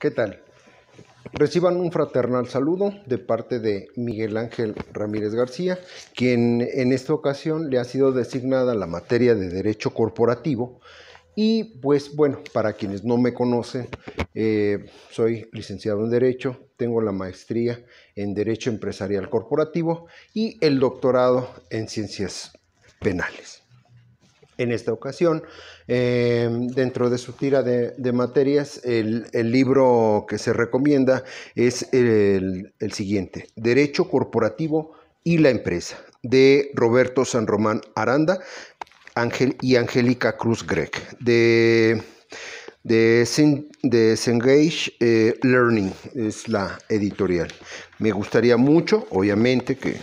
¿Qué tal? Reciban un fraternal saludo de parte de Miguel Ángel Ramírez García, quien en esta ocasión le ha sido designada la materia de Derecho Corporativo. Y pues bueno, para quienes no me conocen, eh, soy licenciado en Derecho, tengo la maestría en Derecho Empresarial Corporativo y el doctorado en Ciencias Penales en esta ocasión. Eh, dentro de su tira de, materias, el, libro que se recomienda es el, siguiente, Derecho Corporativo y la Empresa, de Roberto San Román Aranda, y Angélica Cruz Gregg, de de eh, Learning es la editorial. Me gustaría mucho, obviamente, que,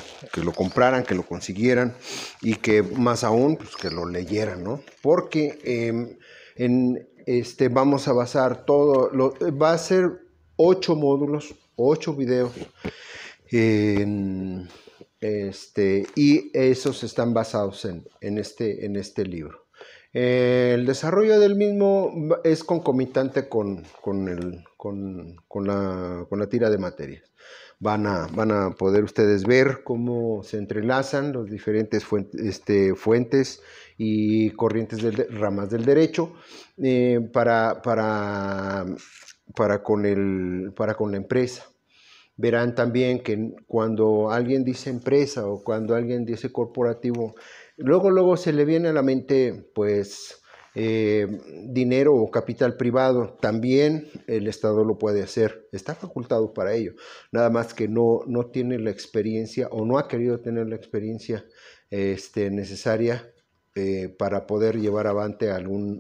lo compraran, que lo consiguieran y que más aún, pues que lo leyeran, ¿no? Porque em, en este vamos a basar todo, lo, va a ser ocho módulos, ocho videos. este, y esos están basados en, este, en este libro. Eh, el desarrollo del mismo es concomitante con, con, la, tira de materias. Van a, van a, poder ustedes ver cómo se entrelazan las diferentes fuentes, este, fuentes y corrientes de ramas del derecho eh, para, para, para, con el, para con la empresa. Verán también que cuando alguien dice empresa o cuando alguien dice corporativo, Luego, luego se le viene a la mente, pues, eh, dinero o capital privado. También el Estado lo puede hacer, está facultado para ello. Nada más que no, tiene la experiencia o no ha querido tener la experiencia este, necesaria eh, para poder llevar avante algún,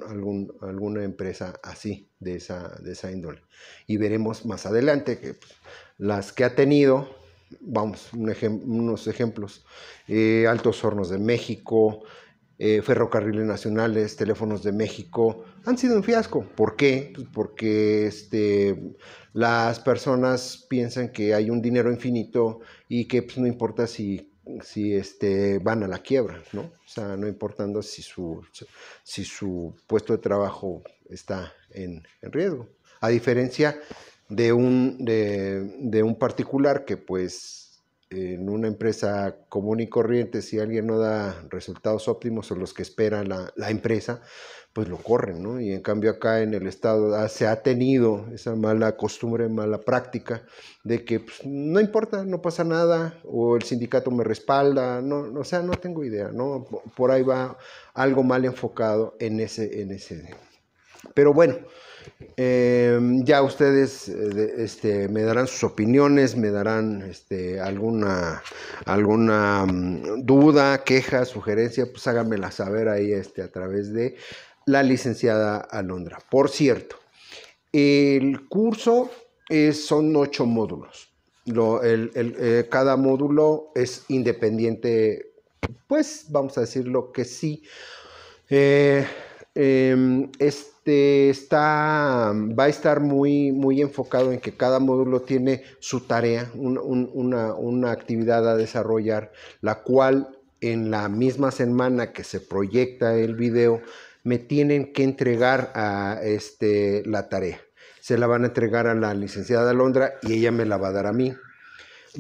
alguna empresa así, de esa, de esa índole. Y veremos más adelante que pues, las que ha tenido vamos, unos ejemplos, eh, Altos Hornos de México, eh, Ferrocarriles Nacionales, Teléfonos de México, han sido un fiasco. ¿Por qué? Pues porque este, las personas piensan que hay un dinero infinito y que pues, no importa si, si este, van a la quiebra, ¿no? O sea, no importando si su, si su puesto de trabajo está en, en riesgo. A diferencia de un, de, un particular que pues en una empresa común y corriente, si alguien no da resultados óptimos o los que espera la, empresa, pues lo corren, ¿no? Y en cambio acá en el Estado se ha tenido esa mala costumbre, mala práctica de que pues, no importa, no pasa nada, o el sindicato me respalda, no, o sea, no tengo idea, ¿no? Por ahí va algo mal enfocado en ese, en ese. Pero bueno, Em, ya ustedes eh, este, me darán sus opiniones, me darán este, alguna, alguna mm, duda, queja, sugerencia, pues háganmela saber ahí este, a través de la licenciada Alondra. Por cierto, el curso son ocho módulos. Eh, cada módulo es independiente, pues vamos a decirlo que sí. Eh, Em, este está, va a estar muy, muy enfocado en que cada módulo tiene su tarea, una, actividad a desarrollar, la cual en la misma semana que se proyecta el video, me tienen que entregar a este, la tarea. Se la van a entregar a la licenciada Alondra y ella me la va a dar a mí.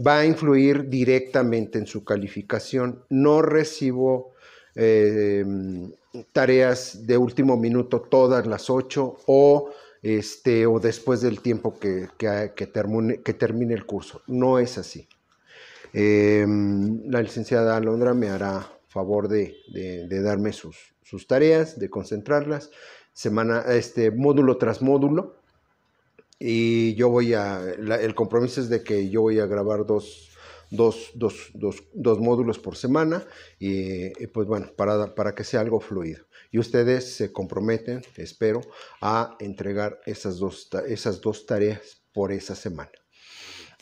Va a influir directamente en su calificación. No recibo em, tareas de último minuto todas las 8 o, este, o después del tiempo que, termine, que termine, el curso. No es así. Em, la licenciada Alondra me hará favor de, darme sus, sus, tareas, de concentrarlas, semana, este, módulo tras módulo. Y yo voy a, el compromiso es de que yo voy a grabar dos dos, módulos por semana y, pues bueno, para, para que sea algo fluido. Y ustedes se comprometen, espero, a entregar esas dos, esas dos tareas por esa semana.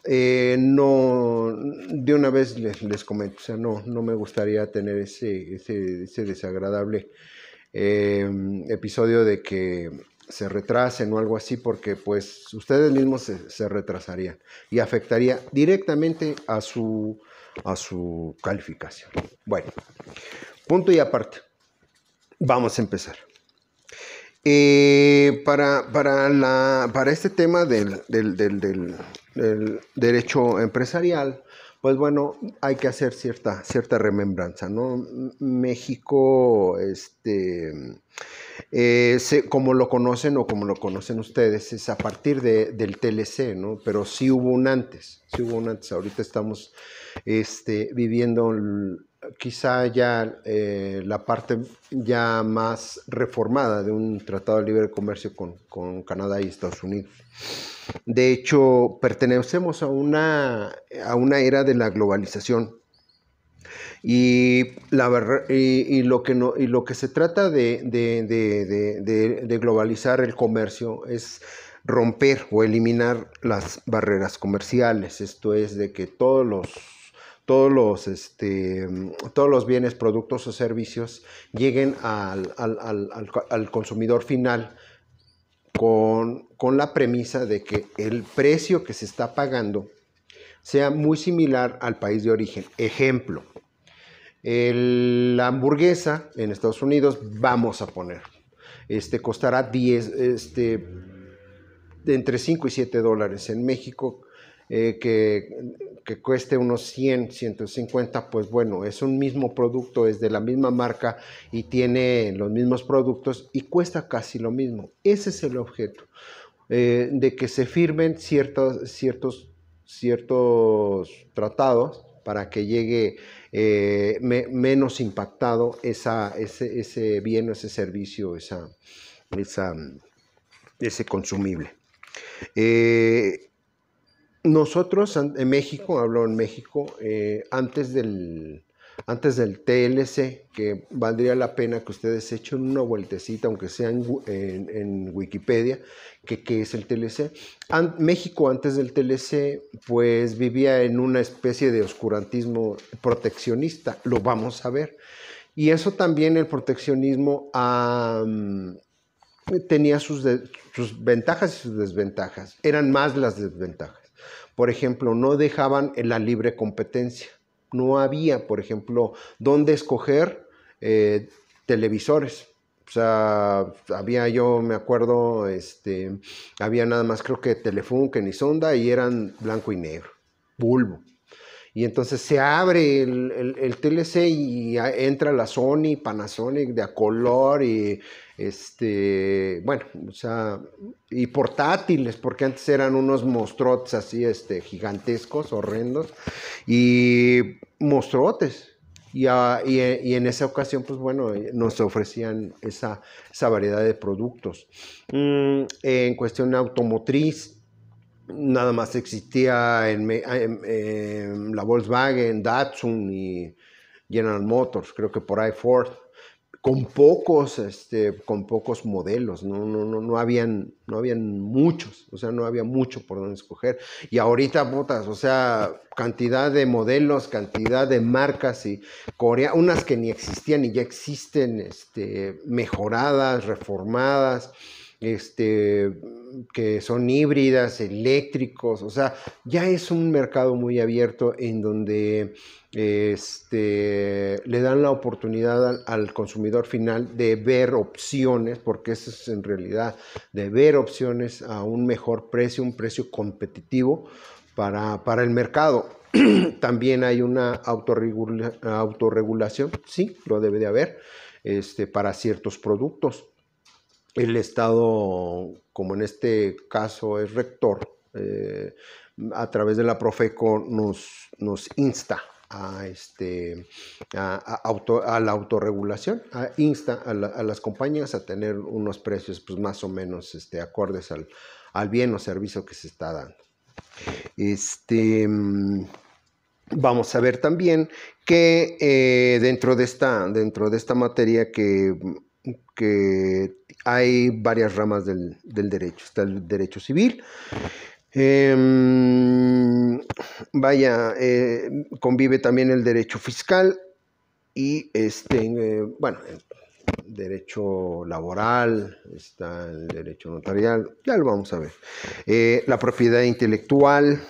Eh, no, de una vez les, comento, o sea, no, no me gustaría tener ese, ese, desagradable eh, episodio de que se retrasen o algo así, porque pues ustedes mismos se, se retrasarían y afectaría directamente a su, a su calificación. Bueno, punto y aparte. Vamos a empezar. Eh, para, para, para este tema del, del, del, del derecho empresarial, pues bueno, hay que hacer cierta, cierta remembranza, ¿no? México, este, eh, como lo conocen o como lo conocen ustedes, es a partir del TLC, ¿no? Pero sí hubo un antes, sí hubo un antes. Ahorita estamos este, viviendo quizá ya eh, la parte ya más reformada de un tratado de libre comercio con, con Canadá y Estados Unidos. De hecho, pertenecemos a una, a una era de la globalización. Y, la, y, y lo, que no, y lo que se trata de, de, de globalizar el comercio es romper o eliminar las barreras comerciales. Esto es de que todos los todos los, este, todos los bienes, productos o servicios lleguen al, consumidor final con, la premisa de que el precio que se está pagando sea muy similar al país de origen. Ejemplo, la hamburguesa en Estados Unidos, vamos a poner, este, costará 10, este, entre 5 y 7 dólares. En México eh, que, cueste unos 100, 150, pues bueno, es un mismo producto, es de la misma marca y tiene los mismos productos y cuesta casi lo mismo. Ese es el objeto, eh, de que se firmen ciertos, ciertos, ciertos tratados para que llegue eh, menos impactado esa, ese, ese bien, ese servicio, esa, ese consumible nosotros en México, hablo en México, eh, antes del antes del TLC, que valdría la pena que ustedes echen una vueltecita, aunque sea en, Wikipedia, que, qué es el TLC. México antes del TLC, pues vivía en una especie de oscurantismo proteccionista, lo vamos a ver. Y eso también el proteccionismo tenía sus, sus ventajas y sus desventajas, eran más las desventajas. Por ejemplo, no dejaban la libre competencia. No había, por ejemplo, dónde escoger eh, televisores. O sea, había yo, me acuerdo, este, había nada más creo que Telefunken ni Sonda y eran blanco y negro, bulbo. Y entonces se abre el, el, el TLC y entra la Sony, Panasonic de a color y este, bueno, o sea, y portátiles, porque antes eran unos mostrotes así, este, gigantescos, horrendos, y mostrotes Y, en esa ocasión, pues bueno, eh, nos ofrecían esa, variedad de productos. Mm, en cuestión automotriz, nada más existía ah, en, la Volkswagen, Datsun y General Motors, creo que por ahí Ford con pocos, este, con pocos modelos, no, no, no, no, habían, no habían muchos, o sea, no había mucho por donde escoger. Y ahorita, botas, o sea, cantidad de modelos, cantidad de marcas y Corea, unas que ni existían y ya existen, este, mejoradas, reformadas. Este, que son híbridas, eléctricos, o sea, ya es un mercado muy abierto en donde este, le dan la oportunidad al, consumidor final de ver opciones, porque eso es en realidad, de ver opciones a un mejor precio, un precio competitivo para, el mercado. También hay una autorregulación, sí, lo debe de haber, este, para ciertos productos el Estado, como en este caso es rector, eh, a través de la Profeco nos, insta a, este, a la autorregulación, insta a, las compañías a tener unos precios pues, más o menos este, acordes al, bien o servicio que se está dando. Este, mm, Vamos a ver también que eh, dentro, de esta, dentro de esta materia que que hay varias ramas del, derecho. Está el derecho civil. Em, vaya, eh, convive también el derecho fiscal y este, eh, bueno, el derecho laboral, está el derecho notarial, ya lo vamos a ver. Eh, la propiedad intelectual,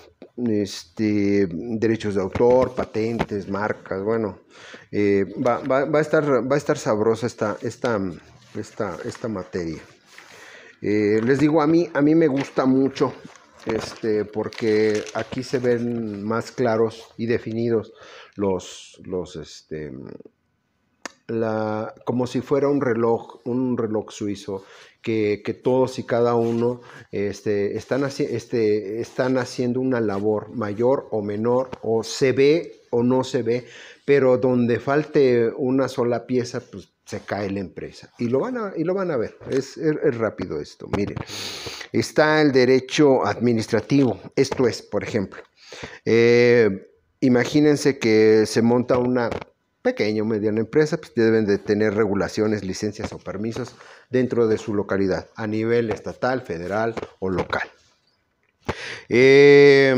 este, derechos de autor, patentes, marcas, bueno, va, a estar, va a estar sabrosa esta, esta, esta, esta materia. Eh, les digo, a mí, a mí me gusta mucho este, porque aquí se ven más claros y definidos los, los este, como si fuera un reloj, un reloj suizo, que, todos y cada uno este, están, este, están haciendo una labor mayor o menor, o se ve o no se ve, pero donde falte una sola pieza, pues se cae la empresa. Y lo van a, y lo van a ver, es, rápido esto. Miren, está el derecho administrativo. Esto es, por ejemplo, eh, imagínense que se monta una pequeña o mediana empresa, pues deben de tener regulaciones, licencias o permisos dentro de su localidad, a nivel estatal, federal o local. Eh,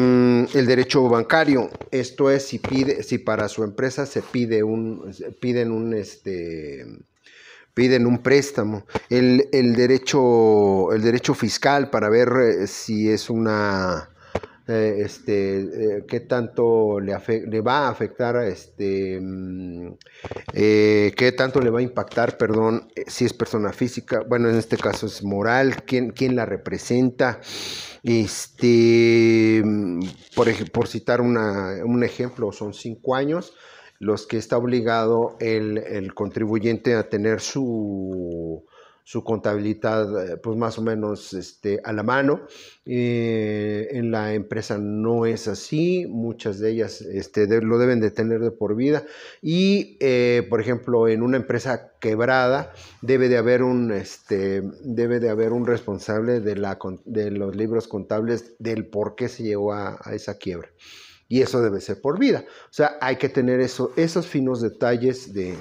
el derecho bancario. Esto es si pide, si para su empresa se pide un, piden un este piden un préstamo, el derecho, el derecho fiscal para ver eh, si es una eh, este, eh, qué tanto le, va a afectar, este, mm, eh, qué tanto le va a impactar, perdón, si es persona física, bueno, en este caso es moral, quién, quién la representa. Este, mm, por, por citar una, un ejemplo, son cinco años los que está obligado el contribuyente a tener su, su contabilidad eh, pues más o menos este, a la mano. Eh, en la empresa no es así, muchas de ellas este, lo deben de tener de por vida y, eh, por ejemplo, en una empresa quebrada debe de haber un, este, debe de haber un responsable de, la, de los libros contables del por qué se llegó a, esa quiebra y eso debe ser por vida. O sea, hay que tener eso, esos finos detalles de,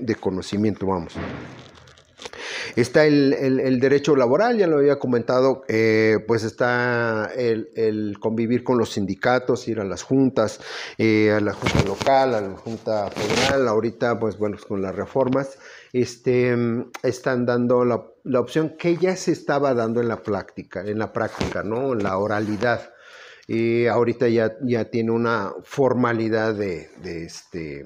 de conocimiento, vamos. Está el, derecho laboral, ya lo había comentado, eh, pues está el, convivir con los sindicatos, ir a las juntas, eh, a la junta local, a la junta federal, ahorita pues bueno, con las reformas, este, están dando la, opción que ya se estaba dando en la práctica, en la práctica, ¿no? La oralidad. Y eh, ahorita ya, ya tiene una formalidad de, de este,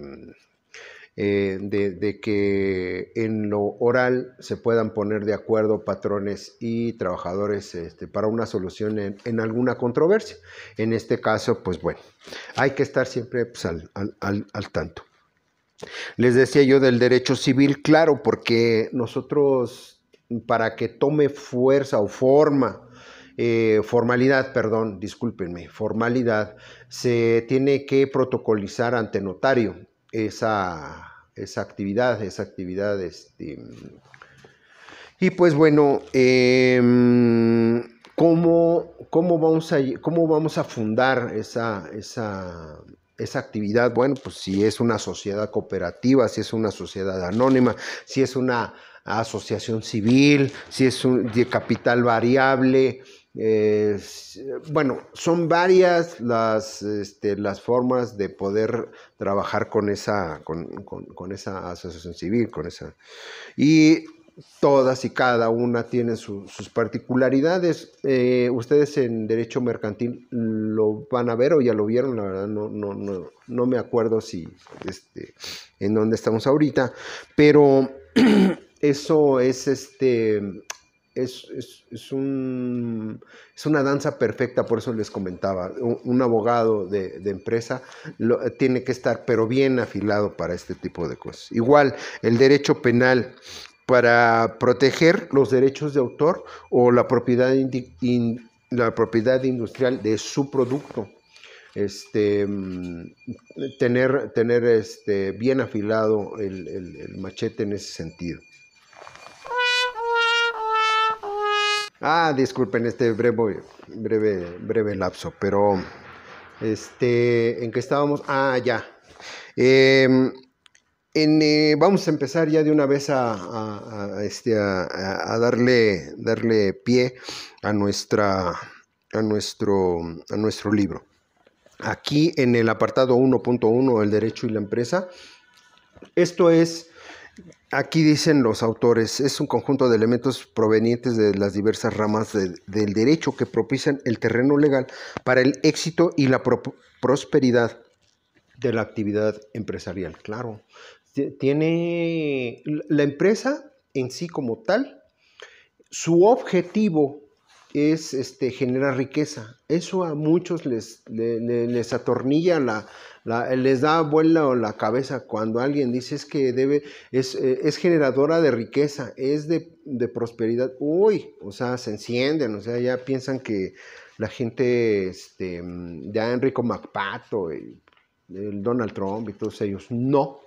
eh, de, que en lo oral se puedan poner de acuerdo patrones y trabajadores este, para una solución en, alguna controversia. En este caso, pues bueno, hay que estar siempre pues, al, tanto. Les decía yo del derecho civil, claro, porque nosotros, para que tome fuerza o forma, eh, formalidad, perdón, discúlpenme, formalidad, se tiene que protocolizar ante notario esa, esa actividad, esa actividad. Este, y pues bueno, em, ¿cómo, vamos a, ¿cómo vamos a fundar esa, esa, actividad? Bueno, pues si es una sociedad cooperativa, si es una sociedad anónima, si es una asociación civil, si es un de capital variable, bueno, son varias este, las, formas de poder trabajar con esa, con, esa asociación civil, con esa. Y todas y cada una tienen sus particularidades. Eh, ustedes en Derecho Mercantil lo van a ver o ya lo vieron, la verdad no, no, no, me acuerdo si este, en dónde estamos ahorita, pero eso es este es, es, un, es, una danza perfecta, por eso les comentaba. Un, abogado de, empresa eh, tiene que estar, pero bien afilado para este tipo de cosas. Igual, el derecho penal para proteger los derechos de autor o la propiedad, la propiedad industrial de su producto. Este, mm, tener tener este, bien afilado el machete en ese sentido. Ah, disculpen este breve, breve, breve lapso, pero este, ¿en qué estábamos? Ah, ya. Em, eh, vamos a empezar ya de una vez este, a, a darle, darle pie a, nuestra, a, nuestro, a nuestro libro. Aquí en el apartado 1.1, el derecho y la empresa, esto es Aquí dicen los autores, es un conjunto de elementos provenientes de las diversas ramas del derecho que propician el terreno legal para el éxito y la prosperidad de la actividad empresarial. Claro, tiene la empresa en sí como tal, su objetivo es este, generar riqueza. Eso a muchos les, les atornilla la, les da vuelta la cabeza cuando alguien dice es que debe, es, eh, generadora de riqueza, es de, prosperidad. Uy, o sea, se encienden, o sea, ya piensan que la gente, este, mm, ya Enrico MacPato, el Donald Trump y todos ellos, no,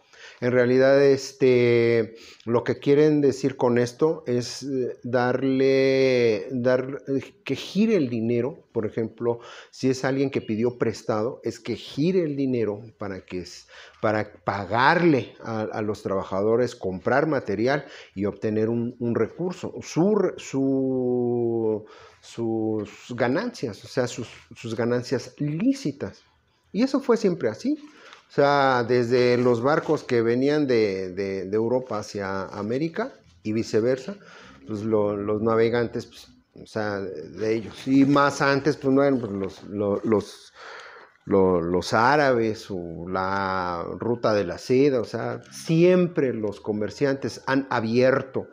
en realidad, este, lo que quieren decir con esto es eh, darle, dar, eh, que gire el dinero, por ejemplo, si es alguien que pidió prestado, es que gire el dinero para, que para pagarle a, los trabajadores, comprar material y obtener un, recurso. sus ganancias, o sea, sus, sus ganancias lícitas. Y eso fue siempre así. O sea, desde los barcos que venían de, Europa hacia América y viceversa, pues los navegantes, pues, o sea, de ellos. Y más antes, pues no eran pues, los, los, árabes o la ruta de la seda, o sea, siempre los comerciantes han abierto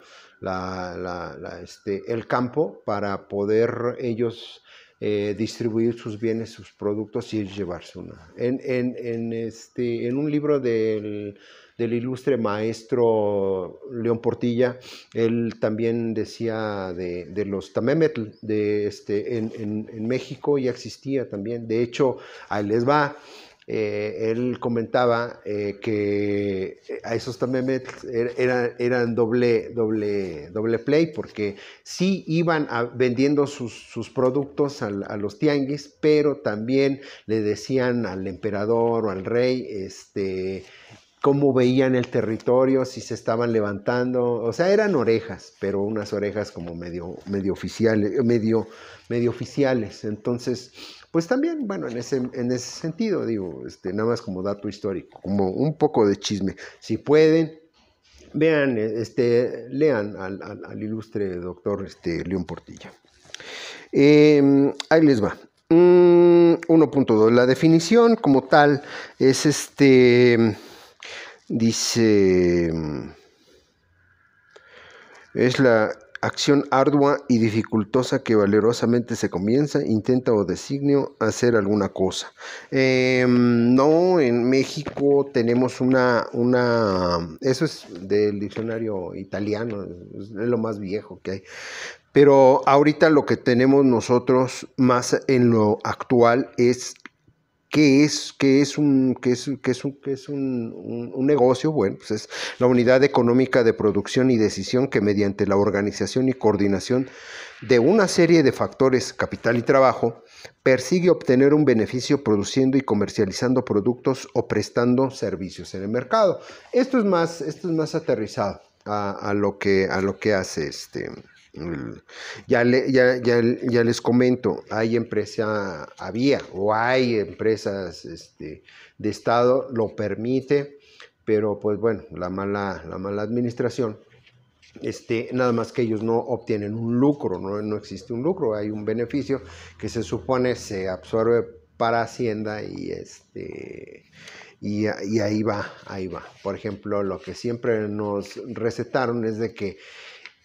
este, el campo para poder ellos eh, distribuir sus bienes, sus productos y llevarse una. En, este, en un libro del, ilustre maestro León Portilla, él también decía de, de los tamemetl, de este, en, en, México ya existía también, de hecho, ahí les va. Eh, él comentaba eh, que eh, a esos también er, eran, doble, doble, doble play, porque sí iban vendiendo sus, productos a, los tianguis, pero también le decían al emperador o al rey, este cómo veían el territorio, si se estaban levantando, o sea, eran orejas, pero unas orejas como medio, medio oficiales, medio, medio oficiales. Entonces, pues también, bueno, en ese, sentido, digo, este, nada más como dato histórico, como un poco de chisme. Si pueden, vean, eh, este, lean al, ilustre doctor este, León Portilla. Em, ahí les va. 1.2. Mm, la definición como tal es este, dice, es la acción ardua y dificultosa que valerosamente se comienza, intenta o designio hacer alguna cosa. Em, no, en México tenemos una, una, eso es del diccionario italiano, es lo más viejo que hay. Pero ahorita lo que tenemos nosotros más en lo actual es que es, es, un, es un, negocio, bueno, pues es la unidad económica de producción y decisión que mediante la organización y coordinación de una serie de factores, capital y trabajo, persigue obtener un beneficio produciendo y comercializando productos o prestando servicios en el mercado. Esto es más, esto es más aterrizado a, lo que, a lo que hace este. Ya, les comento, hay empresa, había o hay empresas este, de Estado, lo permite, pero pues bueno, la mala, la mala administración, este, nada más que ellos no obtienen un lucro, no, existe un lucro, hay un beneficio que se supone se absorbe para Hacienda y este... Y, y ahí va, ahí va. Por ejemplo, lo que siempre nos recetaron es de que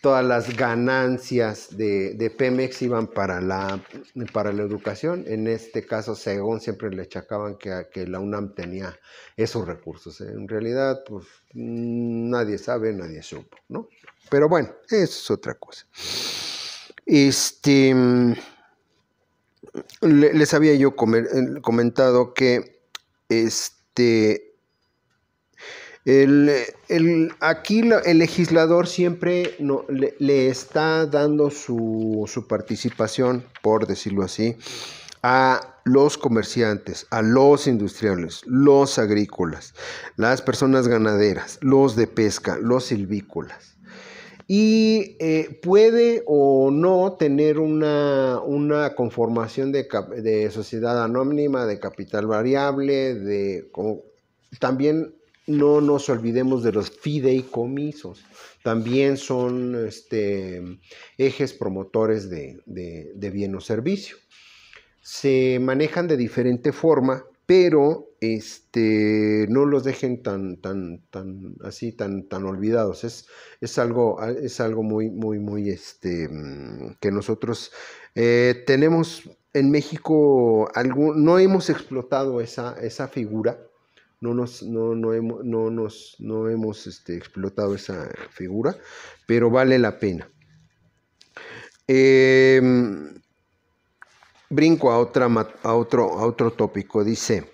todas las ganancias de, Pemex iban para la, para la educación. En este caso, según siempre le achacaban que, que la UNAM tenía esos recursos. En realidad, pues nadie sabe, nadie supo, ¿no? Pero bueno, eso es otra cosa. Este, les había yo eh, comentado que este, el, aquí el legislador siempre no, le, está dando su, participación, por decirlo así, a los comerciantes, a los industriales, los agrícolas, las personas ganaderas, los de pesca, los silvícolas. Y eh, puede o no tener una, conformación de, sociedad anónima, de capital variable, de... también no nos olvidemos de los fideicomisos. También son este, ejes promotores de, bien o servicio. Se manejan de diferente forma, pero este, no los dejen tan, tan, tan, así, tan, tan olvidados. Es, es algo, es algo muy, muy, muy, este, que nosotros eh, tenemos en México, algún, no hemos explotado esa, esa figura no nos, no, no hemos, no nos, no hemos este, explotado esa figura, pero vale la pena. Em, brinco a, otra, a, otro, otro tópico, dice...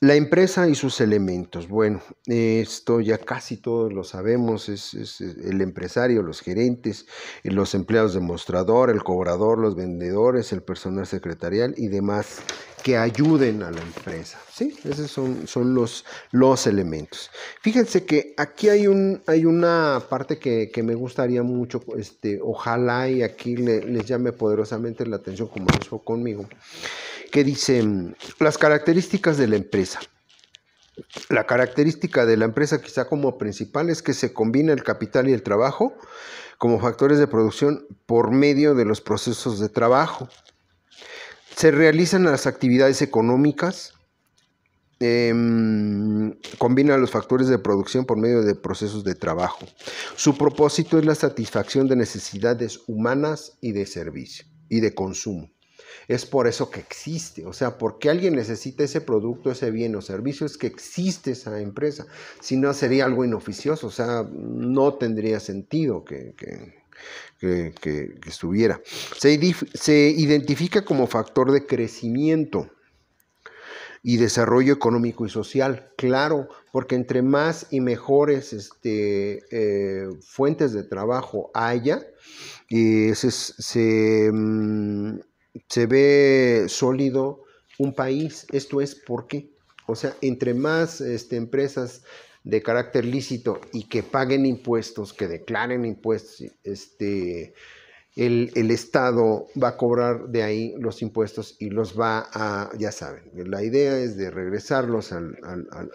La empresa y sus elementos. Bueno, esto ya casi todos lo sabemos, es, es, el empresario, los gerentes, los empleados de mostrador, el cobrador, los vendedores, el personal secretarial y demás que ayuden a la empresa. ¿sí? Esos son, son los, los, elementos. Fíjense que aquí hay, un, hay una parte que, me gustaría mucho, este, ojalá y aquí les llame poderosamente la atención como lo hizo conmigo, que dice las características de la empresa. La característica de la empresa quizá como principal es que se combina el capital y el trabajo como factores de producción por medio de los procesos de trabajo. Se realizan las actividades económicas, em, combina los factores de producción por medio de procesos de trabajo. Su propósito es la satisfacción de necesidades humanas y de servicio y de consumo. Es por eso que existe, o sea, porque alguien necesita ese producto, ese bien o servicio, es que existe esa empresa. Si no, sería algo inoficioso, o sea, no tendría sentido que que, estuviera. Se, se identifica como factor de crecimiento y desarrollo económico y social. Claro, porque entre más y mejores este, eh, fuentes de trabajo haya, eh, se, mm, se, ve sólido un país. Esto es porque, O sea, entre más este, empresas de carácter lícito y que paguen impuestos, que declaren impuestos, este, el, Estado va a cobrar de ahí los impuestos y los va a, ya saben, la idea es de regresarlos a,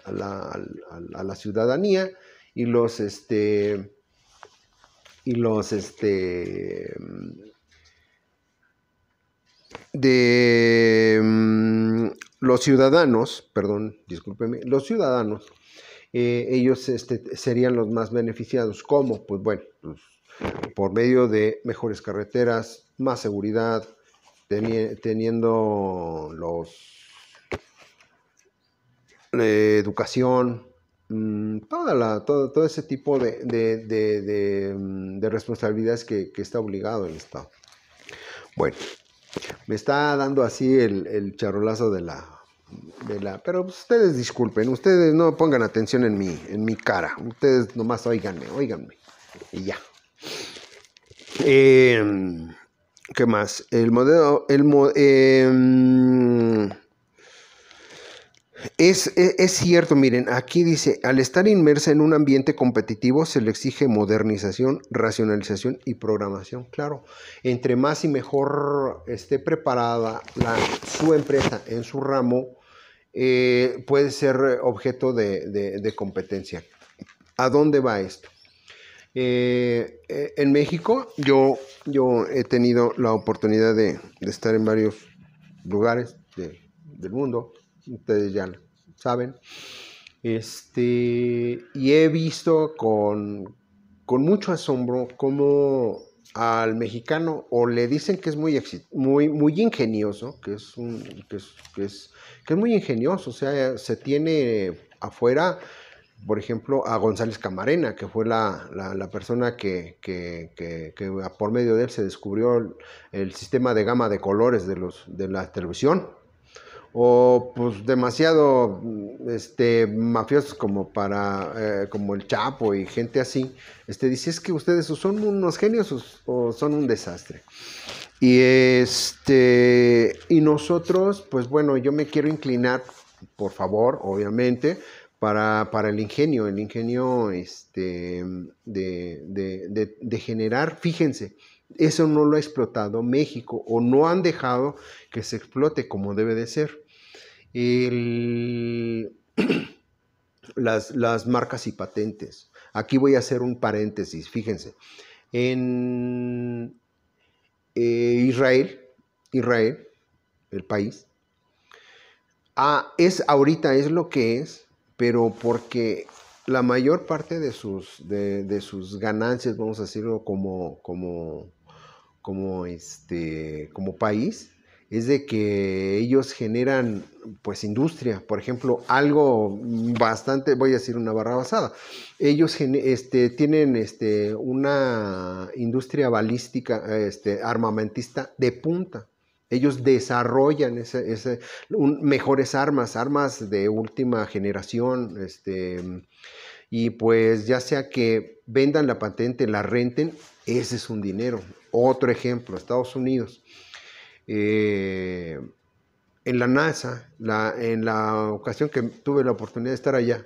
la, ciudadanía y los, este, y los, este, de mm, los ciudadanos, perdón, discúlpeme, los ciudadanos eh, ellos este, serían los más beneficiados. ¿Cómo? Pues bueno, pues, por medio de mejores carreteras, más seguridad, teniendo los eh, educación, mm, toda la, todo, ese tipo mm, de, responsabilidades que, que, está obligado el Estado. Bueno, me está dando así el, el charolazo de la pero ustedes disculpen, ustedes no pongan atención en mi, en mi cara. Ustedes nomás oíganme, oíganme. Y ya. Em, ¿Qué más? El modelo... El em, es, cierto, miren, aquí dice, al estar inmersa en un ambiente competitivo se le exige modernización, racionalización y programación. Claro, entre más y mejor esté preparada su empresa en su ramo, eh, puede ser objeto de, competencia. ¿A dónde va esto? Eh, eh, en México yo, yo he tenido la oportunidad de, estar en varios lugares del mundo, ustedes ya saben, este, y he visto con, con mucho asombro cómo al mexicano o le dicen que es muy, muy, muy ingenioso, que es, un, que, es, que, es, que es muy ingenioso, o sea, se tiene afuera, por ejemplo, a González Camarena, que fue la, la, persona que, que, que, por medio de él se descubrió el, el, sistema de gama de colores de, los, de la televisión o pues demasiado mm, este, mafiosos como para eh, como el Chapo y gente así, este, dice es que ustedes son unos genios o son un desastre. Y este y nosotros, pues bueno, yo me quiero inclinar, por favor, obviamente, para, el ingenio, el ingenio este, de, de generar, fíjense, eso no lo ha explotado México o no han dejado que se explote como debe de ser. las, marcas y patentes. Aquí voy a hacer un paréntesis, fíjense. En eh, Israel, Israel, el país, ah, es ahorita es lo que es, pero porque la mayor parte de sus, de, sus ganancias, vamos a decirlo como, como, como, este, como país, es de que ellos generan pues industria, por ejemplo, algo bastante, voy a decir una barra basada, ellos este, tienen este, una industria balística, este, armamentista de punta. Ellos desarrollan mejores armas, armas de última generación, este, y pues ya sea que vendan la patente, la renten, ese es un dinero. Otro ejemplo, Estados Unidos eh, en la NASA, en la ocasión que tuve la oportunidad de estar allá,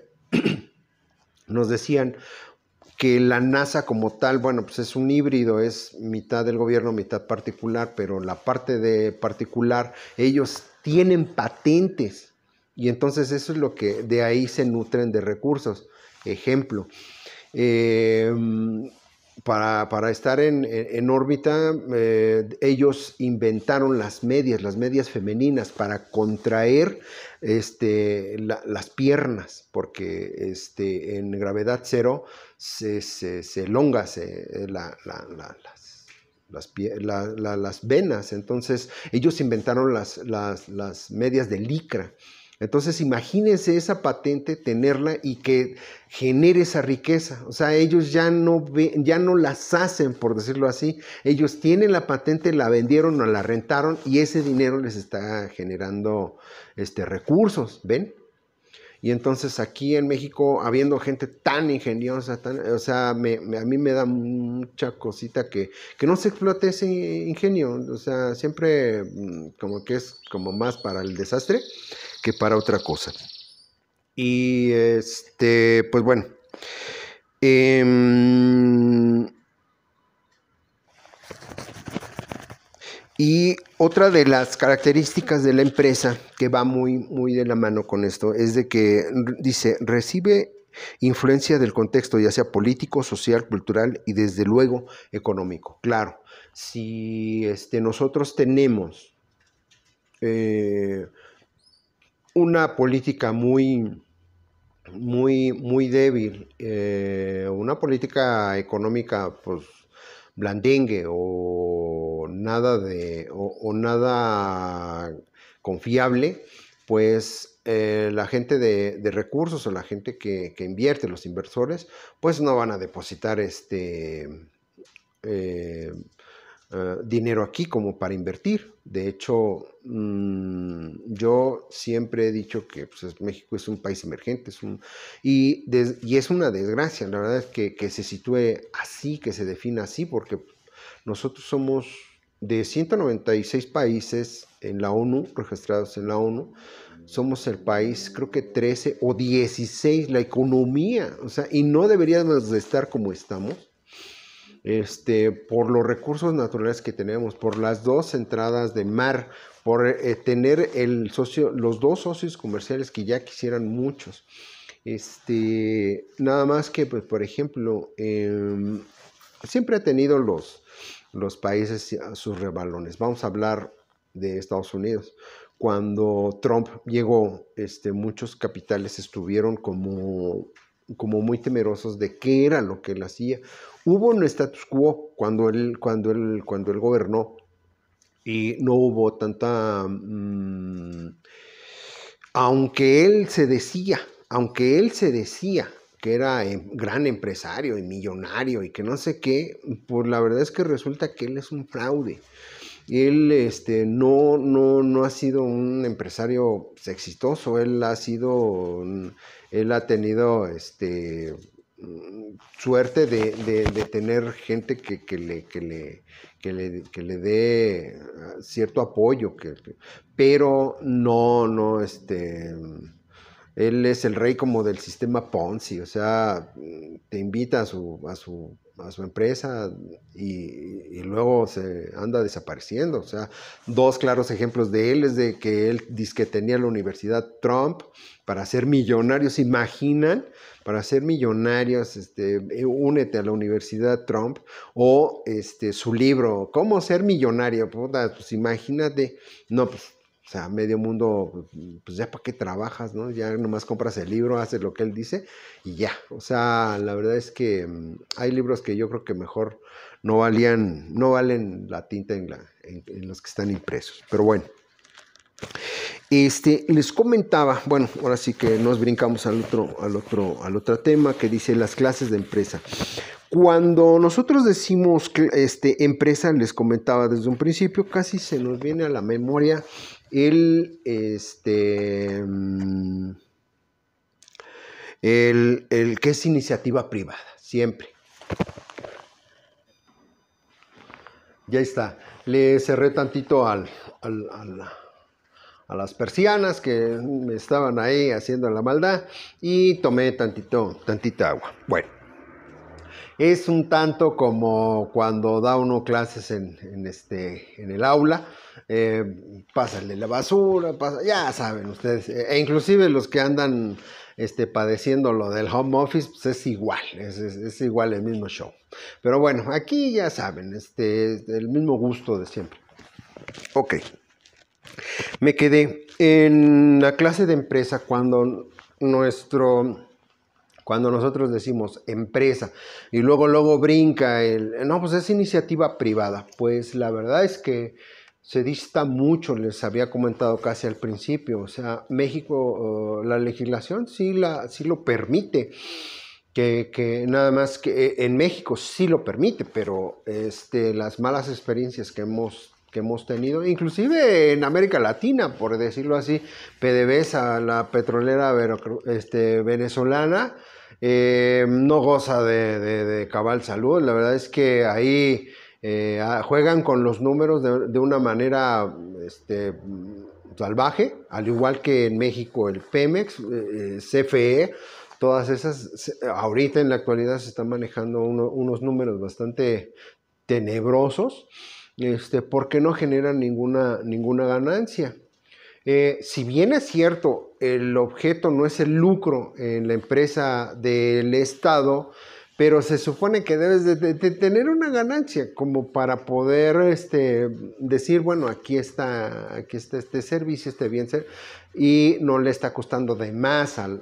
nos decían que la NASA como tal, bueno, pues es un híbrido, es mitad del gobierno, mitad particular, pero la parte de particular, ellos tienen patentes y entonces eso es lo que de ahí se nutren de recursos. Ejemplo, eh, para, estar en, órbita, eh, ellos inventaron las medias, las medias femeninas, para contraer este, las piernas, porque este, en gravedad cero se, se, se, las venas. Entonces ellos inventaron las, las medias de licra entonces imagínense esa patente, tenerla y que genere esa riqueza. O sea, ellos ya no, ya no las hacen, por decirlo así. Ellos tienen la patente, la vendieron o la rentaron y ese dinero les está generando este, recursos, ¿ven? Y entonces aquí en México, habiendo gente tan ingeniosa, tan, o sea, a mí me da mucha cosita que, que, no se explote ese ingenio. O sea, siempre mm, como que es como más para el desastre para otra cosa. Y este, pues bueno. Em, y otra de las características de la empresa que va muy, muy de la mano con esto es de que dice, recibe influencia del contexto, ya sea político, social, cultural y desde luego económico. Claro, si este, nosotros tenemos eh, una política muy, muy, muy débil, eh, una política económica, pues, blandengue o nada de, nada confiable, pues eh, la gente de, recursos o la gente que, invierte, los inversores, pues no van a depositar este eh, dinero aquí como para invertir. De hecho, Mm, yo siempre he dicho que pues, México es un país emergente es un, y, es una desgracia, la verdad es que, se sitúe así, que se defina así, porque nosotros somos de 196 países en la ONU, registrados en la ONU, somos el país, creo que 13 o 16, la economía, o sea, y no deberíamos de estar como estamos. Este, por los recursos naturales que tenemos, por las dos entradas de mar, por eh, tener los dos socios comerciales que ya quisieran muchos. Este, nada más que, pues, por ejemplo, em, siempre ha tenido los, países sus rebalones. Vamos a hablar de Estados Unidos. Cuando Trump llegó, este, muchos capitales estuvieron como, muy temerosos de qué era lo que él hacía. Hubo un status quo cuando él gobernó y no hubo tanta... Mm, aunque él se decía, aunque él se decía que era em, gran empresario y millonario y que no sé qué, pues la verdad es que resulta que él es un fraude. Él este, no, no, no ha sido un empresario exitoso, él ha sido, él ha tenido este, Mm, suerte de, tener gente que, le, que, le, le, dé ah, cierto apoyo, que, pero no, no, este, mm, él es el rey como del sistema Ponzi, o sea, mm, te invita a su, a su a su empresa y, luego se anda desapareciendo. O sea, dos claros ejemplos de él es de que él dice que tenía la Universidad Trump para ser millonarios, imaginan? Para ser millonarios, este, eh, únete a la Universidad Trump o este, su libro, ¿Cómo ser millonario? Puta, pues imagínate, no, pues o sea, medio mundo, pues ya para qué trabajas, ¿no? Ya nomás compras el libro, haces lo que él dice y ya. O sea, la verdad es que mm, hay libros que yo creo que mejor no valían, no valen la tinta en, la, en, los que están impresos. Pero bueno. Este, les comentaba, bueno, ahora sí que nos brincamos al otro, al otro, al otro tema que dice las clases de empresa. Cuando nosotros decimos este, empresa, les comentaba desde un principio, casi se nos viene a la memoria el, este, mm, el, que es iniciativa privada, siempre. Ya está. Le cerré tantito a las persianas que me estaban ahí haciendo la maldad y tomé tantito, tantita agua. Bueno, es un tanto como cuando da uno clases en este, el aula eh, pásale la basura, pasa, ya saben ustedes, e, e inclusive los que andan este, padeciendo lo del home office, pues, es igual, es, igual el mismo show. Pero bueno, aquí ya saben, este, el mismo gusto de siempre. Ok, me quedé en la clase de empresa cuando nuestro cuando nosotros decimos empresa y luego luego brinca el no pues es iniciativa privada pues la verdad es que se dista mucho, les había comentado casi al principio. O sea, México, oh, la legislación sí, la, lo permite, que, nada más que eh, en México sí lo permite, pero este, las malas experiencias que hemos, que hemos tenido, inclusive en América Latina, por decirlo así, PDVSA, la petrolera este, venezolana, eh, no goza de cabal salud. La verdad es que ahí eh, ah, juegan con los números de, una manera este, salvaje, al igual que en México el Pemex, eh, CFE, todas esas, ahorita en la actualidad se están manejando unos números bastante tenebrosos, este, porque no generan ninguna, ninguna ganancia. Eh, si bien es cierto, el objeto no es el lucro en la empresa del Estado, pero se supone que debes de, tener una ganancia como para poder este, decir, bueno, aquí está, aquí está este servicio, este bien ser, y no le está costando de más al,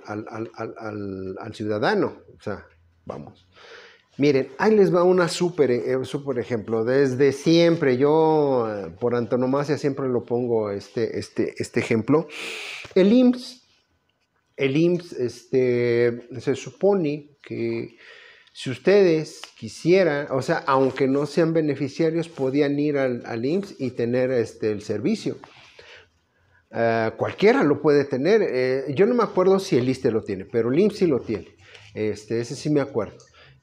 ciudadano. O sea, vamos. Miren, ahí les va un super, eh, ejemplo. Desde siempre, yo eh, por antonomasia siempre lo pongo este, este, este ejemplo. El IMSS, el IMSS este, se supone que si ustedes quisieran, o sea, aunque no sean beneficiarios, podían ir al, al IMSS y tener este, el servicio. Ah, cualquiera lo puede tener. Eh, yo no me acuerdo si el ISTE lo tiene, pero el IMSS sí lo tiene. Este, ese sí me acuerdo.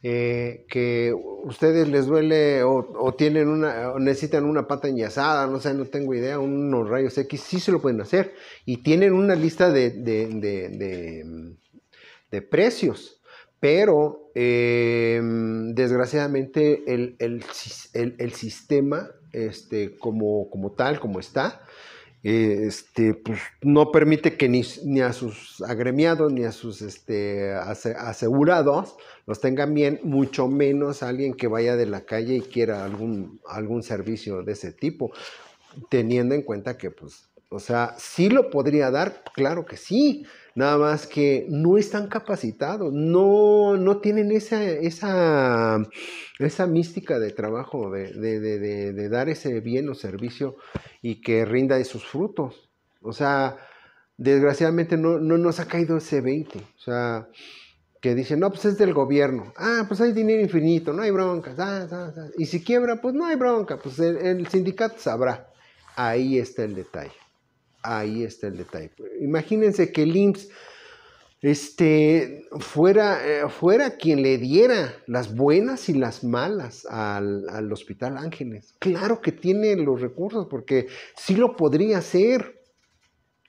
Eh, que ustedes les duele o, tienen una necesitan una pata enllazada, no sé, no tengo idea, unos rayos X, sí se lo pueden hacer. Y tienen una lista de precios, pero Em, desgraciadamente el, el, sistema este, como, como tal, como está, este, pues, no permite que ni, ni, a sus agremiados ni a sus este, asegurados los tengan bien, mucho menos alguien que vaya de la calle y quiera algún, algún servicio de ese tipo, teniendo en cuenta que pues, o sea, sí lo podría dar, claro que sí, nada más que no están capacitados, no, no tienen esa, esa, esa mística de trabajo, de, dar ese bien o servicio y que rinda esos frutos. O sea, desgraciadamente no, no nos ha caído ese 20, o sea, que dicen, no, pues es del gobierno, ah, pues hay dinero infinito, no hay bronca. y si quiebra, pues no hay bronca, pues el sindicato sabrá. Ahí está el detalle. Ahí está el detalle. Imagínense que el IMSS este, fuera, eh, fuera quien le diera las buenas y las malas al, Hospital Ángeles. Claro que tiene los recursos porque sí lo podría hacer.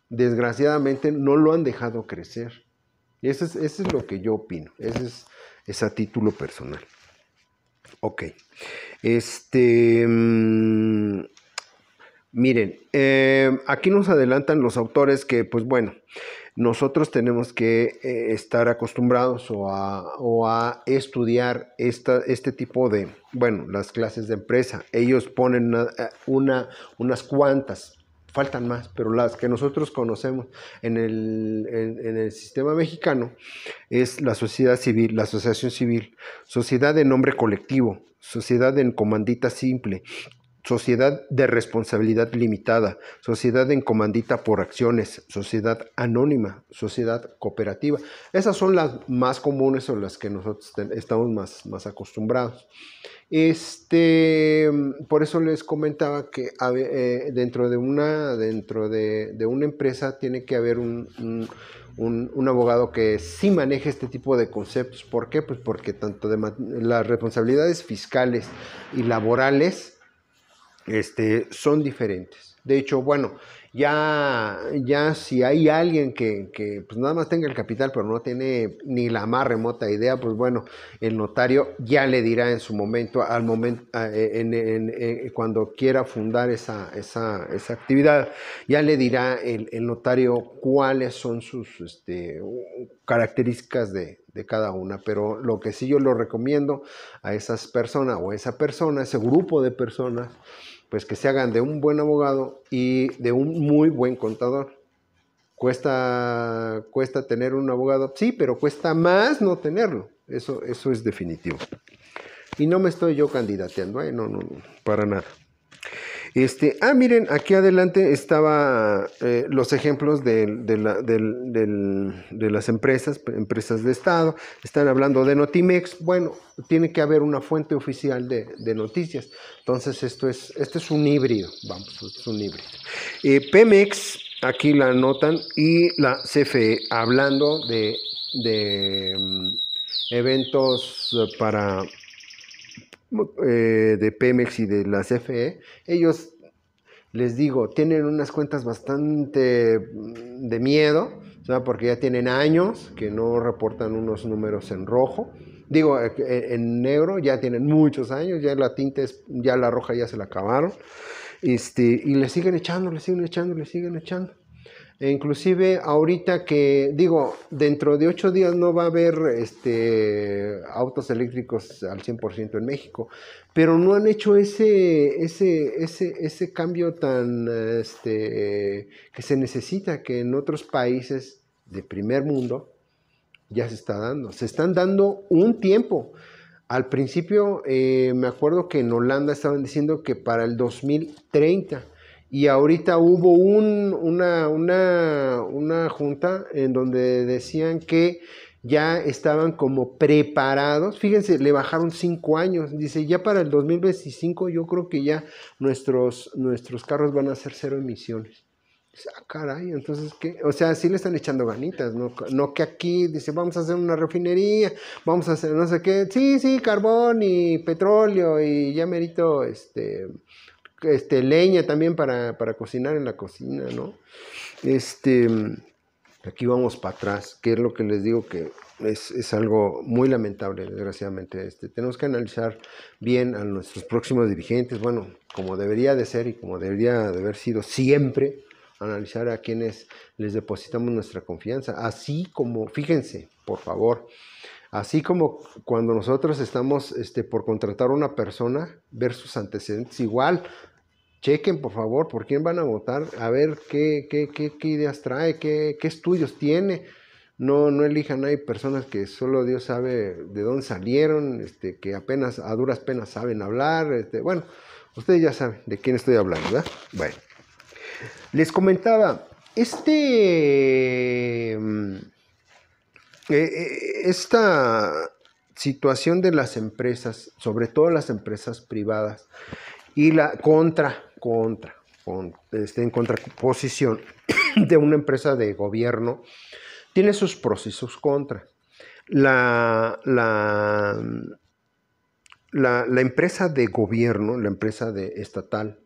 Desgraciadamente no lo han dejado crecer. Eso es, eso es lo que yo opino. ese es, a título personal. Ok. Este. Mm, Miren, eh, aquí nos adelantan los autores que, pues bueno, nosotros tenemos que eh, estar acostumbrados o a, estudiar este tipo de, bueno, las clases de empresa. Ellos ponen eh, una, unas cuantas, faltan más, pero las que nosotros conocemos en el, en el sistema mexicano es la sociedad civil, la asociación civil, sociedad de nombre colectivo, sociedad en comandita simple, sociedad de responsabilidad limitada, sociedad en comandita por acciones, sociedad anónima, sociedad cooperativa. Esas son las más comunes o las que nosotros estamos más, más acostumbrados. Este, por eso les comentaba que eh, dentro, de una, dentro de, una empresa tiene que haber un, abogado que sí maneje este tipo de conceptos. ¿Por qué? Pues porque tanto de las responsabilidades fiscales y laborales este, son diferentes. De hecho, bueno, ya, ya si hay alguien que, que, pues, nada más tenga el capital, pero no tiene ni la más remota idea, pues bueno, el notario ya le dirá en su momento, al momento, eh, en, eh, cuando quiera fundar esa, esa, esa, actividad, ya le dirá el, notario cuáles son sus este, características de, de cada una, pero lo que sí yo lo recomiendo a esas personas o a esa persona, ese grupo de personas, pues que se hagan de un buen abogado y de un muy buen contador. Cuesta, cuesta tener un abogado, sí, pero cuesta más no tenerlo. Eso, eso es definitivo. Y no me estoy yo candidateando, ¿eh? no, no, no, para nada. Este, ah, miren, aquí adelante estaba eh, los ejemplos de, las empresas, empresas de Estado, están hablando de Notimex, bueno, tiene que haber una fuente oficial de, noticias, entonces esto es, esto es un híbrido, vamos, es un híbrido. Eh, Pemex, aquí la anotan, y la CFE, hablando de mm, eventos para eh, de Pemex y de la CFE, ellos, les digo, tienen unas cuentas bastante mm, de miedo, porque ya tienen años que no reportan unos números en rojo. Digo, eh, eh, en negro ya tienen muchos años, ya la tinta es, ya la roja ya se la acabaron. Este, y le siguen echando, le siguen echando, le siguen echando. E inclusive ahorita que digo, dentro de ocho días no va a haber este, autos eléctricos al 100% en México, pero no han hecho ese, ese, ese, ese cambio tan este, que se necesita, que en otros países de primer mundo ya se está dando. Se están dando un tiempo. Al principio eh, me acuerdo que en Holanda estaban diciendo que para el 2030 y ahorita hubo un, una, una, una junta en donde decían que ya estaban como preparados. Fíjense, le bajaron cinco años. Dice, ya para el 2025 yo creo que ya nuestros, nuestros carros van a ser cero emisiones. Dice, ah, caray, entonces, ¿qué? O sea, sí le están echando ganitas, ¿no? No que aquí, dice, vamos a hacer una refinería, vamos a hacer no sé qué. Sí, sí, carbón y petróleo y ya merito, este este, leña también para, cocinar en la cocina, ¿no? Este, aquí vamos para atrás, que es lo que les digo que es, algo muy lamentable, desgraciadamente. Este, tenemos que analizar bien a nuestros próximos dirigentes, bueno, como debería de ser y como debería de haber sido siempre, analizar a quienes les depositamos nuestra confianza. Así como, fíjense, por favor, así como cuando nosotros estamos este, por contratar a una persona, ver sus antecedentes, igual chequen por favor por quién van a votar, a ver qué, qué, qué, ideas trae, qué, estudios tiene. No, no elijan, hay personas que solo Dios sabe de dónde salieron, este, que apenas, a duras penas saben hablar. Este, bueno, ustedes ya saben de quién estoy hablando, ¿verdad? Bueno, les comentaba, este, mm, eh, eh, esta situación de las empresas, sobre todo las empresas privadas, y la contra, contra, este, en contraposición de una empresa de gobierno, tiene sus pros y sus contras. La, la, la, la empresa de gobierno, la empresa de, estatal,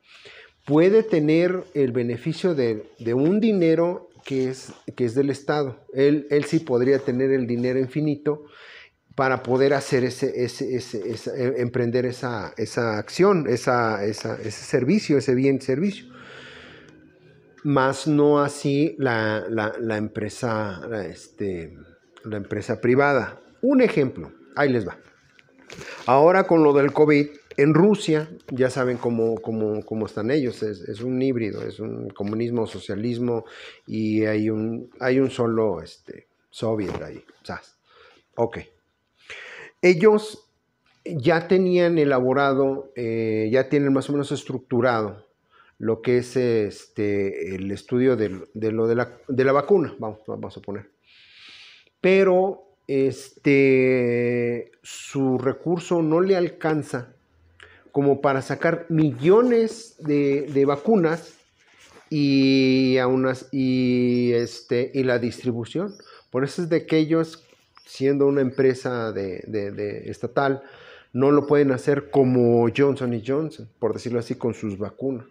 puede tener el beneficio de, un dinero que es, que es, del Estado. Él, él sí podría tener el dinero infinito para poder hacer ese, e, emprender esa, acción, esa, ese servicio, ese bien servicio. Más no así la, empresa, este, la empresa privada. Un ejemplo, ahí les va. Ahora con lo del COVID, en Rusia, ya saben cómo, están ellos, es, un híbrido, es un comunismo, socialismo y hay un, hay un solo este, soviet ahí. ok. Ellos ya tenían elaborado, eh, ya tienen más o menos estructurado lo que es este, el estudio de, lo de la, vacuna, vamos, vamos, a poner. Pero este, su recurso no le alcanza como para sacar millones de, vacunas y, a unas, y, este, y la distribución. Por eso es de que siendo una empresa de, estatal, no lo pueden hacer como Johnson y Johnson, por decirlo así, con sus vacunas,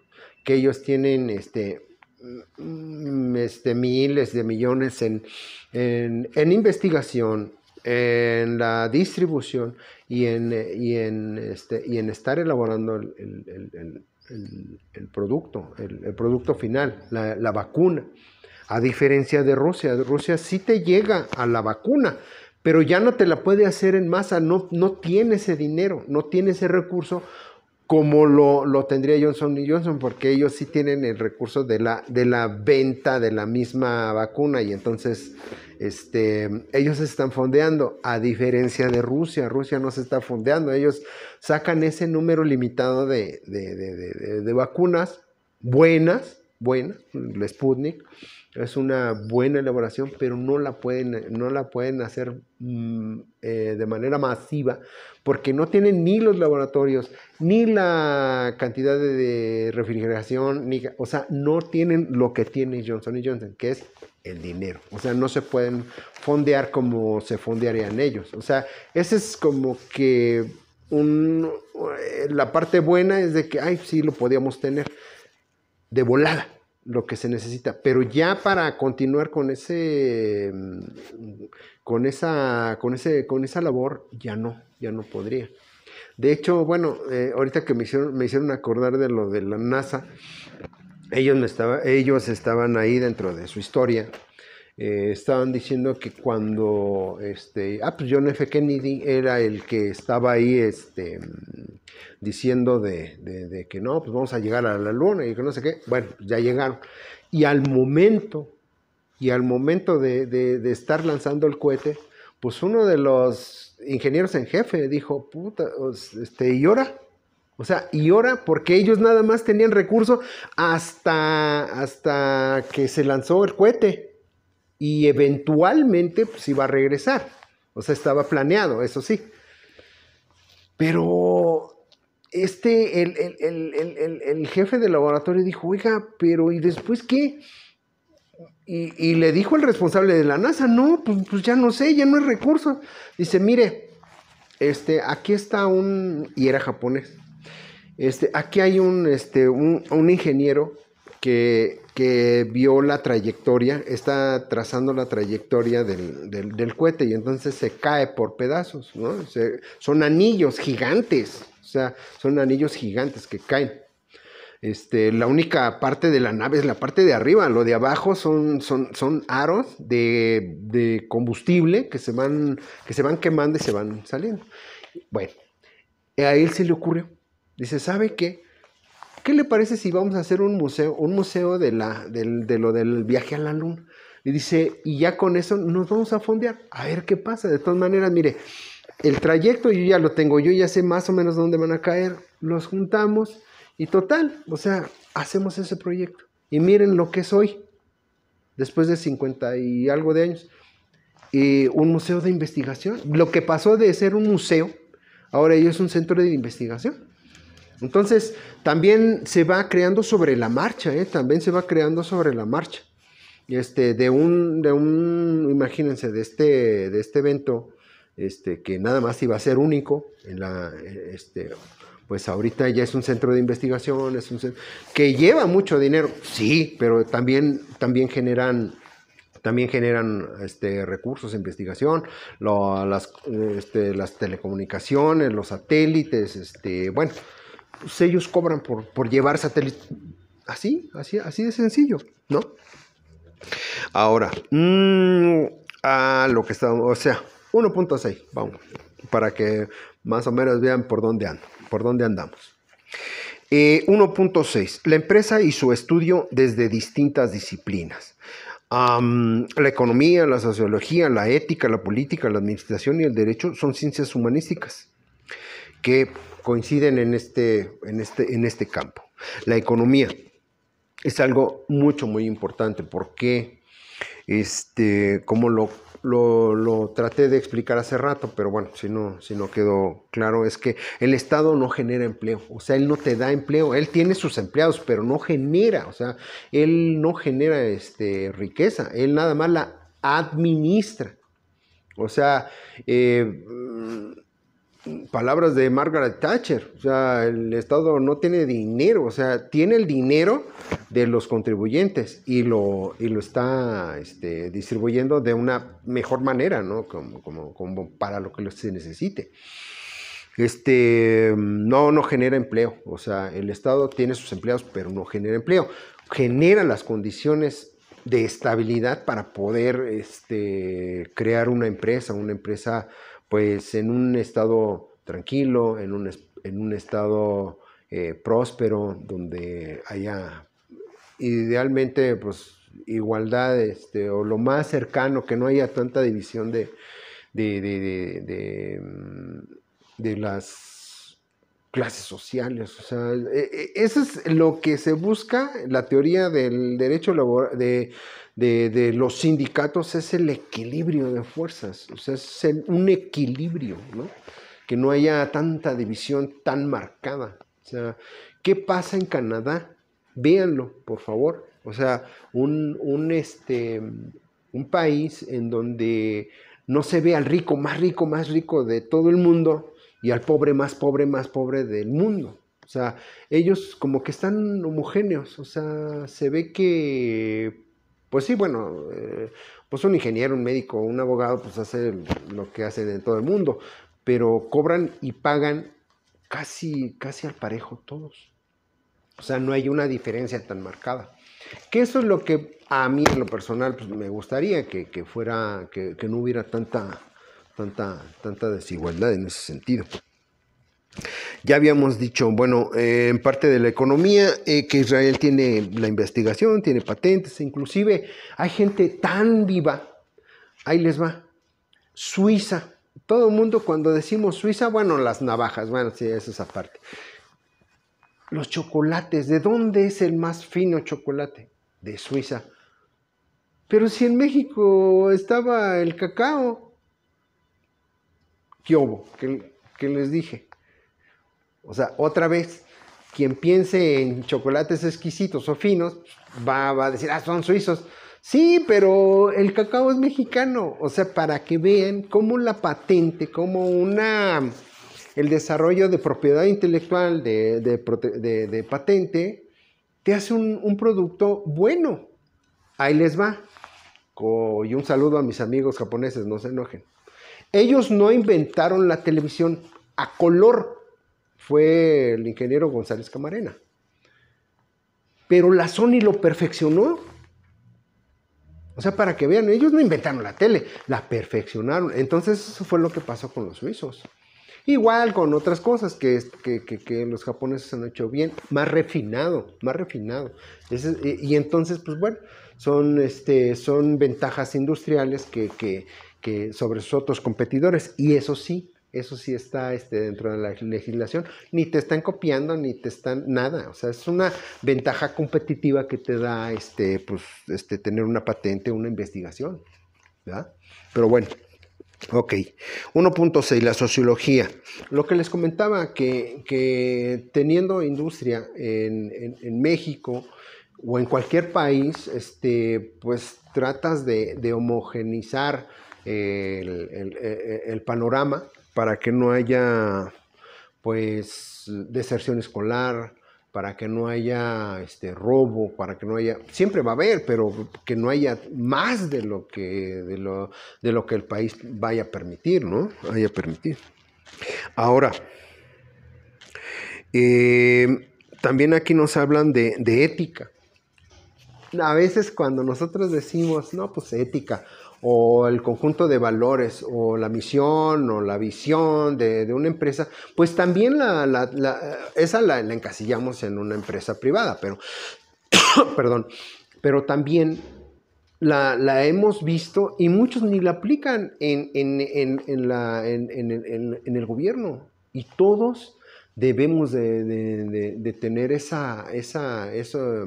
que ellos tienen este, mm, este miles de millones en, en, investigación, en la distribución y en, este, y en estar elaborando el, producto, el, producto final, la, la vacuna. A diferencia de Rusia, Rusia sí te llega a la vacuna, pero ya no te la puede hacer en masa, no, no tiene ese dinero, no tiene ese recurso como lo, tendría Johnson Johnson, porque ellos sí tienen el recurso de la, de la venta de la misma vacuna y entonces este, ellos se están fondeando, a diferencia de Rusia, Rusia no se está fondeando, ellos sacan ese número limitado de, de vacunas buenas, buenas, el Sputnik, es una buena elaboración, pero no la pueden, no la pueden hacer mm, eh, de manera masiva porque no tienen ni los laboratorios, ni la cantidad de, refrigeración, ni, o sea, no tienen lo que tiene Johnson Johnson, que es el dinero. O sea, no se pueden fondear como se fondearían ellos. O sea, ese es como que la parte buena es de que, ay, sí, lo podíamos tener de volada lo que se necesita. Pero ya para continuar con ese, con esa, con ese, con esa labor, ya no, ya no podría. De hecho, bueno, eh, ahorita que me hicieron, me hicieron acordar de lo de la NASA, ellos, me estaba, ellos estaban ahí dentro de su historia eh, estaban diciendo que cuando este, ah, pues, John F. Kennedy era el que estaba ahí este, diciendo de, que no, pues vamos a llegar a la luna y que no sé qué, bueno, pues, ya llegaron. Y al momento, y al momento de, estar lanzando el cohete, pues uno de los ingenieros en jefe dijo, puta, este, ¿y ahora? O sea, y ahora, porque ellos nada más tenían recurso hasta, hasta que se lanzó el cohete y eventualmente pues iba a regresar. O sea, estaba planeado, eso sí. Pero este, el, jefe del laboratorio dijo, oiga, pero ¿y después qué? Y, le dijo el responsable de la NASA, no, pues, pues ya no sé, ya no hay recursos. Dice, mire, este, aquí está un, y era japonés, este, aquí hay un, este, un ingeniero que que vio la trayectoria, está trazando la trayectoria del, cohete y entonces se cae por pedazos, ¿no? son anillos gigantes, o sea, son anillos gigantes que caen. Este, la única parte de la nave es la parte de arriba, lo de abajo son, son, son aros de, de, combustible que se, van, que se van quemando y se van saliendo. Bueno, a él se le ocurrió, dice, ¿sabe qué? ¿qué le parece si vamos a hacer un museo, un museo de, la, de lo del viaje a la luna? Y dice, y ya con eso nos vamos a fondear, a ver qué pasa. De todas maneras, mire, el trayecto yo ya lo tengo, yo ya sé más o menos dónde van a caer, los juntamos y total, o sea, hacemos ese proyecto. Y miren lo que es hoy, después de 50 y algo de años, un museo de investigación. Lo que pasó de ser un museo, ahora ya es un centro de investigación. Entonces, también se va creando sobre la marcha, ¿eh? también se va creando sobre la marcha. Este, de un, de un, imagínense, de este, de este evento, este, que nada más iba a ser único, en la, este, pues ahorita ya es un centro de investigación, es un que lleva mucho dinero, sí, pero también, también generan, también generan este, recursos de investigación, las, este, las telecomunicaciones, los satélites, este, bueno, pues, ellos cobran por, llevar satélites. Así, así, así de sencillo, ¿no? Ahora, mm, a lo que estamos, o sea, 1.6, vamos, para que más o menos vean por dónde ando, por dónde andamos. 1.6. Eh, la empresa y su estudio desde distintas disciplinas. la economía, la sociología, la ética, la política, la administración y el derecho son ciencias humanísticas que coinciden en este, en este, en este campo. La economía es algo mucho, muy importante porque, este, como lo, lo, traté de explicar hace rato, pero bueno, si no, si no quedó claro, es que el Estado no genera empleo, o sea, él no te da empleo, él tiene sus empleados, pero no genera, o sea, él no genera este, riqueza, él nada más la administra. O sea, eh, palabras de Margaret Thatcher, o sea, el Estado no tiene dinero, o sea, tiene el dinero de los contribuyentes y lo, lo está este, distribuyendo de una mejor manera, ¿no? Como, como, para lo que se necesite. Este, no, no genera empleo, o sea, el Estado tiene sus empleados, pero no genera empleo. Genera las condiciones de estabilidad para poder este, crear una empresa, una empresa pues en un estado tranquilo, en un, estado eh, próspero, donde haya idealmente pues igualdad este, o lo más cercano, que no haya tanta división de, de, mm, las clases sociales. E, e, eso es lo que se busca, la teoría del derecho laboral, de de, los sindicatos es el equilibrio de fuerzas, o sea, es un equilibrio, ¿no? que no haya tanta división tan marcada. O sea, ¿qué pasa en Canadá? Véanlo, por favor. O sea, un, este, un país en donde no se ve al rico, más rico, más rico de todo el mundo y al pobre, más pobre, más pobre del mundo. O sea, ellos como que están homogéneos, o sea, se ve que pues sí, bueno, eh, pues un ingeniero, un médico, un abogado, pues hace lo que hace en todo el mundo, pero cobran y pagan casi, casi al parejo todos. O sea, no hay una diferencia tan marcada. Que eso es lo que a mí en lo personal pues me gustaría que, fuera, que, no hubiera tanta, tanta, tanta desigualdad en ese sentido. Ya habíamos dicho, bueno, eh, en parte de la economía, eh, que Israel tiene la investigación, tiene patentes, inclusive hay gente tan viva, ahí les va, Suiza, todo el mundo cuando decimos Suiza, bueno, las navajas, bueno, sí, es es parte, Los chocolates, ¿de dónde es el más fino chocolate? De Suiza. Pero si en México estaba el cacao, ¿qué hubo? qué les dije? O sea, otra vez, quien piense en chocolates exquisitos o finos va, a decir, ah, son suizos. Sí, pero el cacao es mexicano. O sea, para que vean cómo la patente, como una, el desarrollo de propiedad intelectual, de, patente, te hace un, un, producto bueno. Ahí les va. Y un saludo a mis amigos japoneses, no se enojen. Ellos no inventaron la televisión a color, fue el ingeniero González Camarena. Pero la Sony lo perfeccionó. O sea, para que vean, ellos no inventaron la tele, la perfeccionaron. Entonces eso fue lo que pasó con los suizos. Igual con otras cosas que, que, que, los japoneses han hecho bien, más refinado, más refinado. y entonces, pues bueno, son, este, son ventajas industriales que, sobre sus otros competidores. Y eso sí, eso sí está este, dentro de la legislación. Ni te están copiando, ni te están nada. O sea, es una ventaja competitiva que te da este, pues, este, tener una patente, una investigación. ¿verdad? Pero bueno, Ok, 1.6, la sociología. Lo que les comentaba, que, teniendo industria en, México o en cualquier país, este, pues tratas de, homogenizar el, el, panorama para que no haya pues deserción escolar, para que no haya este robo, para que no haya, siempre va a haber, pero que no haya más de lo que de lo, de lo que el país vaya a permitir, ¿no? Vaya a permitir. Ahora, eh, también aquí nos hablan de ética a veces cuando nosotros decimos, no, pues ética, o el conjunto de valores, o la misión, o la visión de, una empresa, pues también la, esa la, encasillamos en una empresa privada, pero, perdón, pero también la, hemos visto y muchos ni la aplican en, en, en, en el gobierno. Y todos debemos de, tener esa, esa, esa,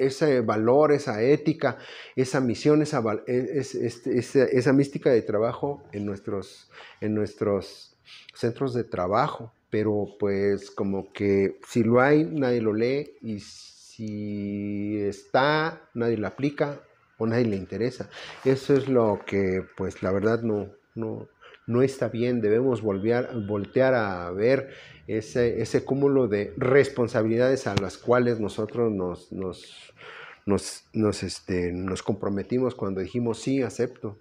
ese valor, esa ética, esa misión, esa, e, este, esa mística de trabajo en nuestros, en nuestros centros de trabajo. Pero pues como que si lo hay, nadie lo lee y si está, nadie lo aplica o nadie le interesa. Eso es lo que pues la verdad no, no, está bien. Debemos volver, voltear a ver ese, cúmulo de responsabilidades a las cuales nosotros nos, este, comprometimos cuando dijimos sí, acepto,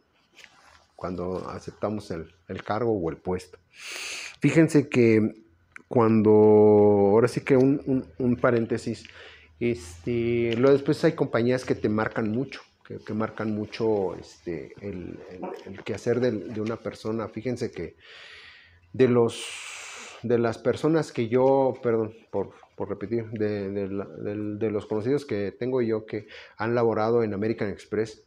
cuando aceptamos el, cargo o el puesto. Fíjense que cuando, ahora sí que un, paréntesis, este, luego después hay compañías que te marcan mucho, que, marcan mucho este, el, el, quehacer de, una persona. Fíjense que de los de las personas que yo, perdón por, repetir, de, los conocidos que tengo yo que han laborado en American Express,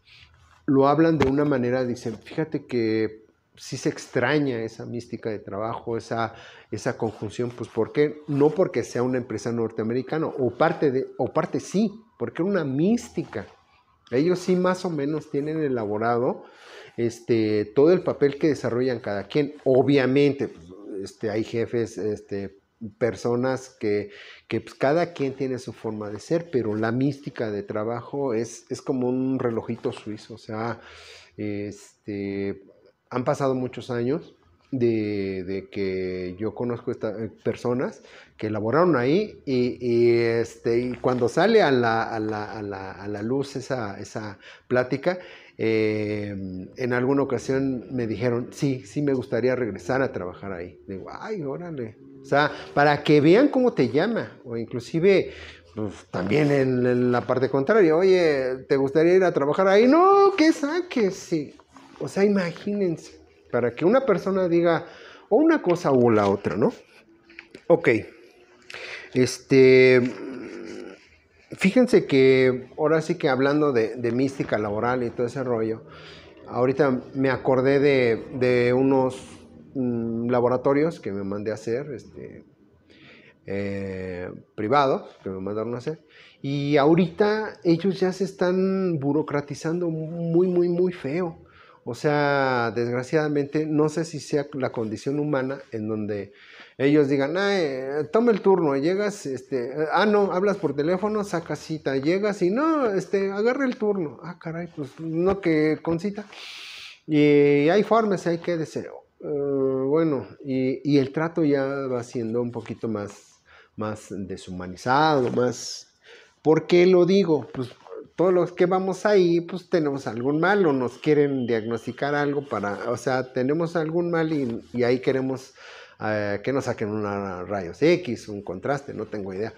lo hablan de una manera, dicen, fíjate que sí se extraña esa mística de trabajo, esa, esa conjunción, pues ¿por qué? No porque sea una empresa norteamericana, o parte, de, o parte sí, porque una mística. Ellos sí más o menos tienen elaborado este, todo el papel que desarrollan cada quien. Obviamente, pues, este, hay jefes, este, personas que, pues, cada quien tiene su forma de ser, pero la mística de trabajo es, como un relojito suizo, o sea, este, han pasado muchos años de, que yo conozco estas eh, personas que elaboraron ahí y, cuando sale a la, luz esa plática, Em, en alguna ocasión me dijeron, sí, sí me gustaría regresar a trabajar ahí. Digo, ay, órale. O sea, para que vean cómo te llama. O inclusive, pues, también en, la parte contraria, oye, ¿te gustaría ir a trabajar ahí? No, que saques. Sí. O sea, imagínense, para que una persona diga o una cosa o la otra, ¿no? Ok. Este, Fíjense que ahora sí que hablando de, mística laboral y todo ese rollo, ahorita me acordé de, unos mm, laboratorios que me mandé a hacer, este, eh, privados que me mandaron a hacer, y ahorita ellos ya se están burocratizando muy, muy, muy feo. O sea, desgraciadamente, no sé si sea la condición humana en donde ellos digan, ah, eh, toma el turno, llegas, este, ah, no, hablas por teléfono, sacas cita, llegas y no, este, agarra el turno, ah, caray, pues no que con cita. Y hay formas, hay que deseo. Eh, bueno, y, y, el trato ya va siendo un poquito más, más deshumanizado, más... ¿Por qué lo digo? Pues todos los que vamos ahí, pues tenemos algún mal o nos quieren diagnosticar algo para, o sea, tenemos algún mal y, y ahí queremos eh, que nos saquen una rayos X, un contraste, no tengo idea.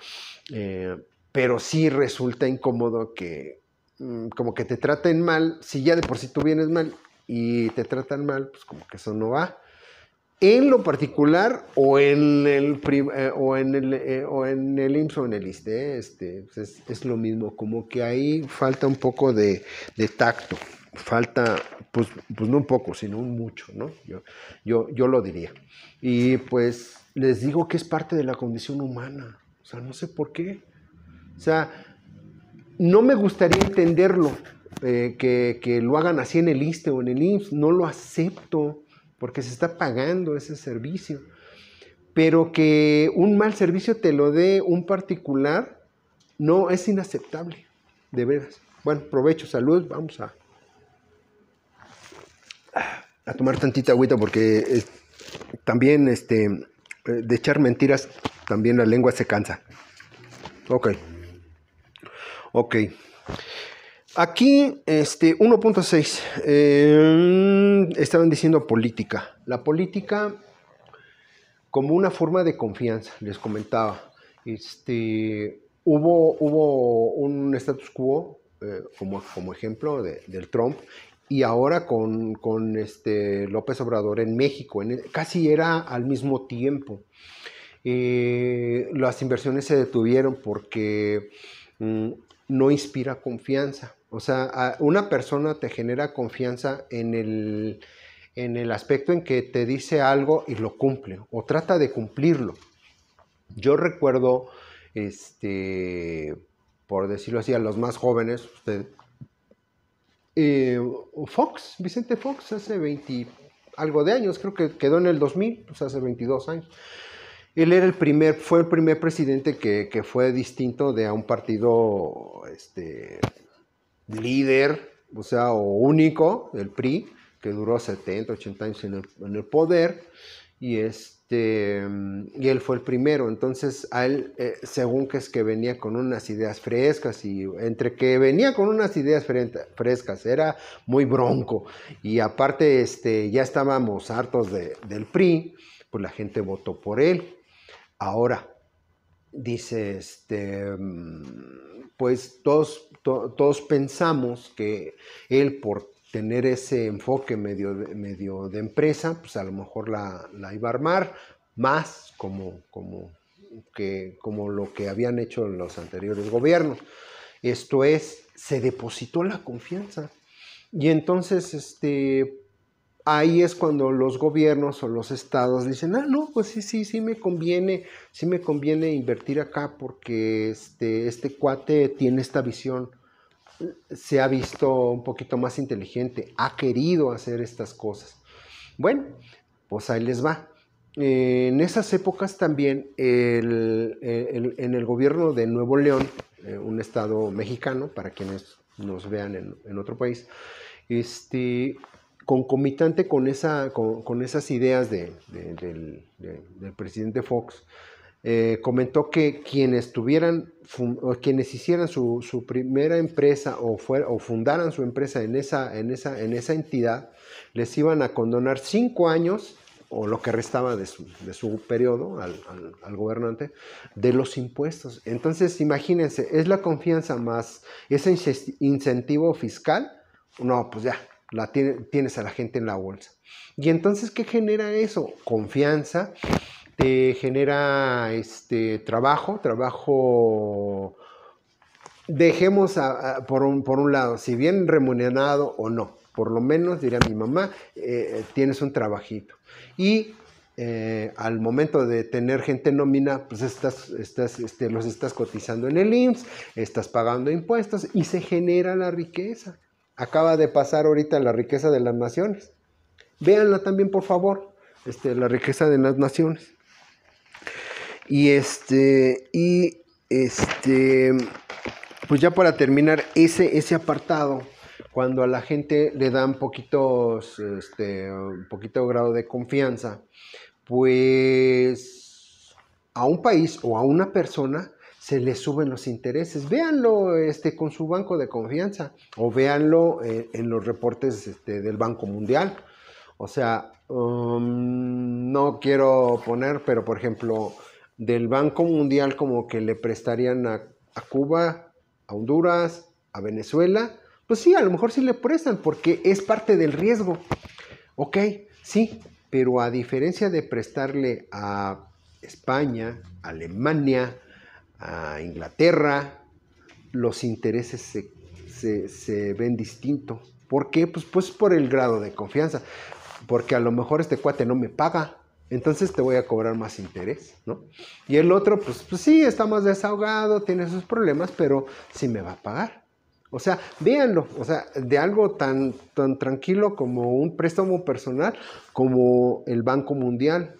Eh, pero sí resulta incómodo que mm, como que te traten mal, si ya de por sí tú vienes mal y te tratan mal, pues como que eso no va en lo particular o en el, eh, o en el, eh, o en el IMSS o en el ISTE, ¿eh? este, pues es, lo mismo, como que ahí falta un poco de, tacto, falta, pues, pues, no un poco, sino un mucho, ¿no? Yo, yo, yo lo diría. Y pues les digo que es parte de la condición humana, o sea, no sé por qué, o sea, no me gustaría entenderlo, que, que, lo hagan así en el ISTE o en el IMSS, no lo acepto, porque se está pagando ese servicio. Pero que un mal servicio te lo dé un particular, no, es inaceptable, de veras. Bueno, provecho, salud, vamos a, a tomar tantita agüita porque también este, eh, de echar mentiras, también la lengua se cansa. Ok. Ok. Aquí, este, 1.6, eh, estaban diciendo política. La política como una forma de confianza, les comentaba. Este, hubo, hubo un status quo, eh, como, como, ejemplo, del Trump, y ahora con, este, López Obrador en México, casi era al mismo tiempo. Eh, las inversiones se detuvieron porque mm, no inspira confianza. O sea, una persona te genera confianza en el, en el aspecto en que te dice algo y lo cumple o trata de cumplirlo. Yo recuerdo, este, por decirlo así, a los más jóvenes, usted, eh, Fox, Vicente Fox, hace 20 algo de años, creo que quedó en el 2000, pues hace 22 años. Él era el primer, fue el primer presidente que, fue distinto de a un partido este, líder, o sea, o único del PRI, que duró 70, 80 años en el, poder, y este mm, y él fue el primero entonces a él eh, según que es que venía con unas ideas frescas y entre que venía con unas ideas frescas era muy bronco y aparte este ya estábamos hartos del PRI pues la gente votó por él ahora dice este mm, pues todos, todos pensamos que él por tener ese enfoque medio de, medio de empresa, pues a lo mejor la, iba a armar más como, como, que, como lo que habían hecho los anteriores gobiernos. Esto es, se depositó la confianza. Y entonces, este, ahí es cuando los gobiernos o los estados dicen, ah, no, pues sí, sí, sí me conviene, sí me conviene invertir acá porque este, este cuate tiene esta visión, se ha visto un poquito más inteligente, ha querido hacer estas cosas. Bueno, pues ahí les va. En esas épocas también, en el gobierno de Nuevo León, eh, un estado mexicano, para quienes nos vean en, en otro país, este, concomitante con, esa, con, esas ideas del, presidente Fox, eh, comentó que quienes tuvieran, quienes hicieran su, primera empresa o, fuera, o, fundaran su empresa en esa, en, esa, en esa entidad, les iban a condonar cinco años o lo que restaba de su, de periodo al, al, gobernante, de los impuestos. Entonces, imagínense, es la confianza más ese incentivo fiscal. No, pues ya, la tienes a la gente en la bolsa. Y entonces, ¿qué genera eso? Confianza, te genera este trabajo, trabajo, dejemos por, un, lado, si bien remunerado o no, por lo menos, diría mi mamá, eh, tienes un trabajito. Y eh, al momento de tener gente nómina, pues estás, este, los estás cotizando en el IMSS, estás pagando impuestos y se genera la riqueza acaba de pasar ahorita la riqueza de las naciones. Véanla también, por favor, este, la riqueza de las naciones. Y este, y este, pues ya para terminar ese, ese apartado, cuando a la gente le dan poquitos, este, un poquito grado de confianza, pues a un país o a una persona se le suben los intereses. Véanlo este, con su banco de confianza o véanlo eh, en los reportes este, del Banco Mundial. O sea, um, no quiero poner, pero por ejemplo, del Banco Mundial como que le prestarían a, a Cuba, a Honduras, a Venezuela, pues sí, a lo mejor sí le prestan porque es parte del riesgo. Ok, sí, pero a diferencia de prestarle a España, Alemania, a Inglaterra, los intereses se, ven distintos. ¿Por qué? Pues, pues por el grado de confianza. Porque a lo mejor este cuate no me paga, entonces te voy a cobrar más interés, ¿no? Y el otro, pues, pues sí, está más desahogado, tiene sus problemas, pero sí me va a pagar. O sea, véanlo, o sea, de algo tan, tan tranquilo como un préstamo personal, como el Banco Mundial,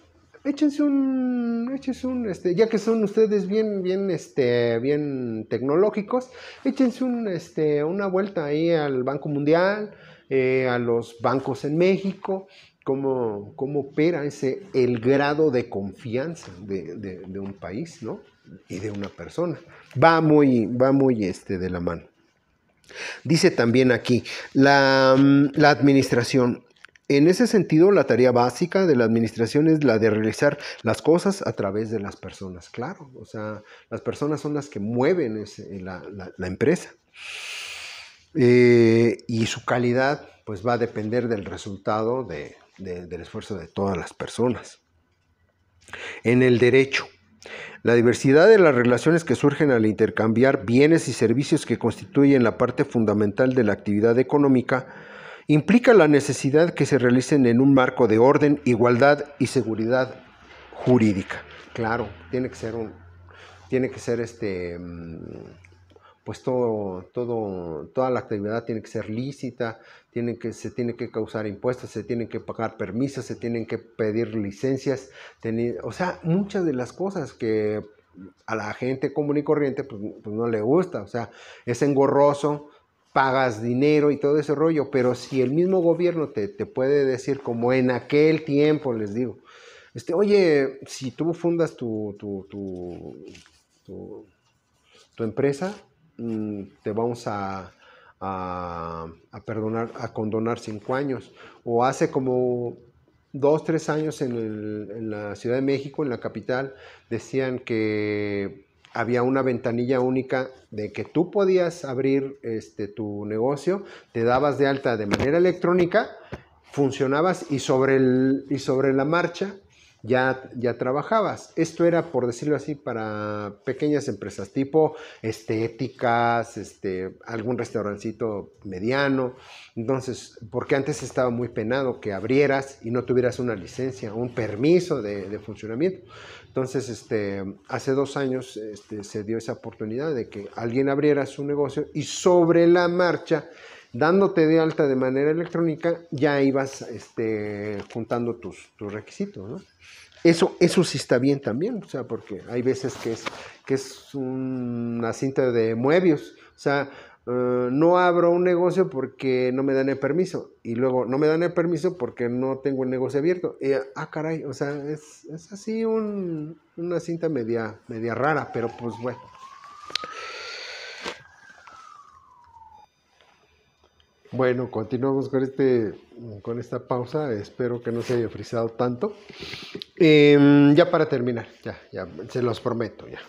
échense un, échense un, este, ya que son ustedes bien, bien, este, bien tecnológicos, échense un, este, una vuelta ahí al Banco Mundial, eh, a los bancos en México, cómo, cómo opera ese, el grado de confianza de, un país, ¿no? Y de una persona. Va muy, va muy, este, de la mano. Dice también aquí, la, mm, la administración en ese sentido, la tarea básica de la administración es la de realizar las cosas a través de las personas, claro. O sea, las personas son las que mueven eh, la, empresa. Eh, y su calidad pues va a depender del resultado del esfuerzo de todas las personas. En el derecho, la diversidad de las relaciones que surgen al intercambiar bienes y servicios que constituyen la parte fundamental de la actividad económica implica la necesidad que se realicen en un marco de orden, igualdad y seguridad jurídica. Claro, tiene que ser un, tiene que ser este, mm, pues todo, todo, toda la actividad tiene que ser lícita, que, se tiene que causar impuestos, se tienen que pagar permisos, se tienen que pedir licencias, o sea, muchas de las cosas que a la gente común y corriente pues, pues no le gusta, o sea, es engorroso, pagas dinero y todo ese rollo, pero si el mismo gobierno te, puede decir, como en aquel tiempo, les digo, este, oye, si tú fundas tu, tu, empresa, mm, te vamos a, a, perdonar, a condonar cinco años. O hace como dos, tres años en, la Ciudad de México, en la capital, decían que había una ventanilla única de que tú podías abrir este, tu negocio, te dabas de alta de manera electrónica, funcionabas y sobre, el, y sobre la marcha ya, ya trabajabas. Esto era, por decirlo así, para pequeñas empresas, tipo estéticas, este, algún restaurancito mediano. Entonces, porque antes estaba muy penado que abrieras y no tuvieras una licencia, un permiso de, funcionamiento. Entonces, este, hace dos años este, se dio esa oportunidad de que alguien abriera su negocio y sobre la marcha dándote de alta de manera electrónica, ya ibas este, juntando tus, tus requisitos, ¿no? Eso, eso sí está bien también, o sea, porque hay veces que es, que es una cinta de muebios, o sea, eh, no abro un negocio porque no me dan el permiso. Y luego no me dan el permiso porque no tengo el negocio abierto. Y, eh, ah, caray, o sea, es, es así una cinta media, media rara, pero pues bueno. Bueno, continuamos con, este, con esta pausa. Espero que no se haya frisado tanto. Em, ya para terminar, ya, ya, se los prometo, ya.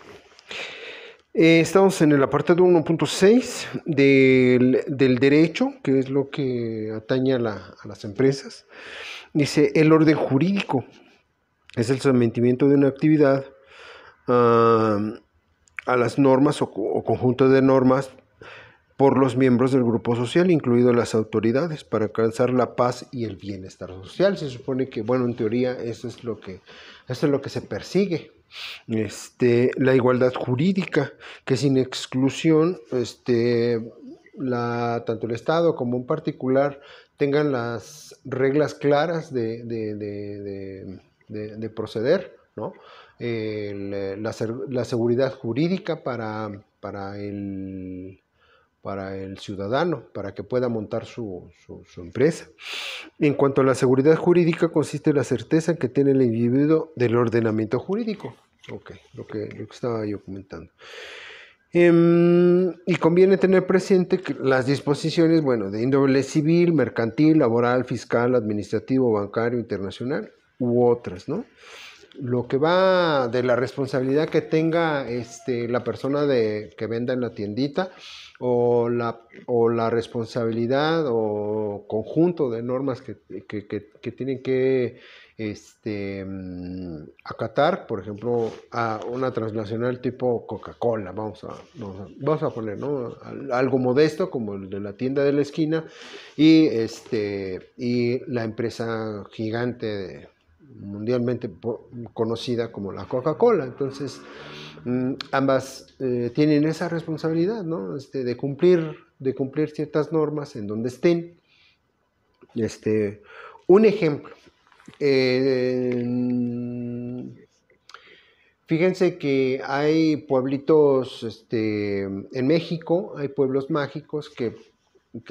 Eh, estamos en el apartado 1.6 del, derecho, que es lo que atañe a, las empresas. Dice, el orden jurídico es el sometimiento de una actividad a las normas o, o conjunto de normas por los miembros del grupo social, incluido las autoridades, para alcanzar la paz y el bienestar social. Se supone que, bueno, en teoría eso es lo que, es lo que se persigue. Este, la igualdad jurídica, que sin exclusión, este, tanto el Estado como un particular tengan las reglas claras de, proceder, ¿no? la, seguridad jurídica para, para el para el ciudadano, para que pueda montar su, empresa. En cuanto a la seguridad jurídica, consiste en la certeza que tiene el individuo del ordenamiento jurídico. Ok, lo que, estaba yo comentando. Em, y conviene tener presente que las disposiciones, bueno, de índole civil, mercantil, laboral, fiscal, administrativo, bancario, internacional u otras, ¿no? lo que va de la responsabilidad que tenga este, la persona de, que venda en la tiendita o la, o la responsabilidad o conjunto de normas que, tienen que este, mm, acatar, por ejemplo, a una transnacional tipo Coca-Cola, vamos a, vamos a, poner algo modesto como el de la tienda de la esquina y, este, y la empresa gigante de mundialmente conocida como la Coca-Cola. Entonces, mm, ambas eh, tienen esa responsabilidad, este, de, cumplir, de cumplir ciertas normas en donde estén. Este, un ejemplo. fíjense que hay pueblitos este, en México, hay pueblos mágicos que,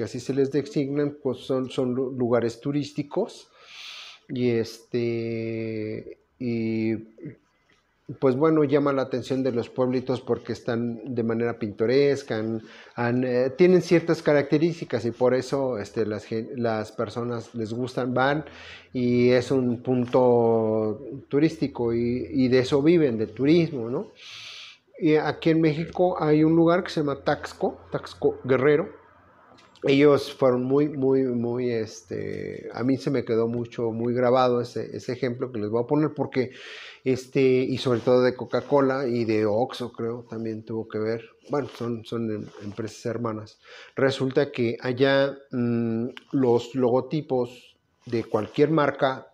así se les designan, pues son, son lugares turísticos y este, y pues bueno, llama la atención de los pueblitos porque están de manera pintoresca, eh, tienen ciertas características y por eso este, las, las, personas les gustan, van y es un punto turístico y, de eso viven, de turismo, ¿no? Y aquí en México hay un lugar que se llama Taxco, Taxco Guerrero, pues, ellos fueron muy, muy, muy, este, a mí se me quedó mucho, muy grabado ese, ejemplo que les voy a poner porque, este, y sobre todo de Coca-Cola y de Oxxo, creo, también tuvo que ver, bueno, son, son em, empresas hermanas. Resulta que allá mm, los logotipos de cualquier marca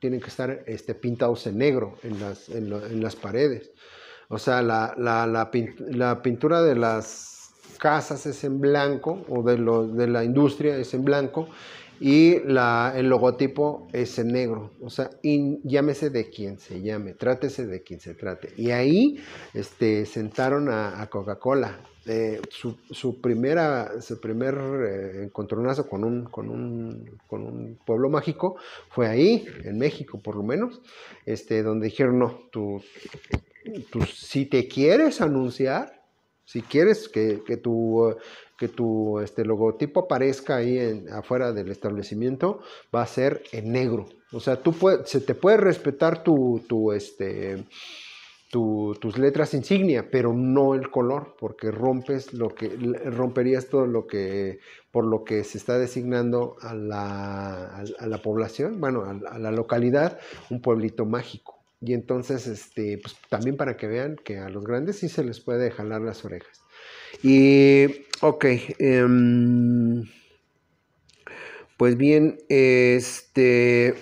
tienen que estar este, pintados en negro en las, las paredes. O sea, la, la pintura de las casas es en blanco o de, de la industria es en blanco y el logotipo es en negro. O sea, llámese de quien se llame, trátese de quien se trate. Y ahí este, sentaron a, Coca-Cola. Eh, su, primera, su primer eh, encontronazo con un, pueblo mágico fue ahí, en México por lo menos, este, donde dijeron, no, tú, tú si te quieres anunciar, si quieres que, tu, que tu este, logotipo aparezca ahí en, afuera del establecimiento, va a ser en negro. O sea, tú se te puede respetar tu, tu este, tus letras insignia, pero no el color, porque rompes lo que romperías todo lo que por lo que se está designando a la, a la población, bueno, a la localidad, un pueblito mágico. Y entonces, este, pues también para que vean que a los grandes sí se les puede jalar las orejas. Y, ok, em, pues bien, este,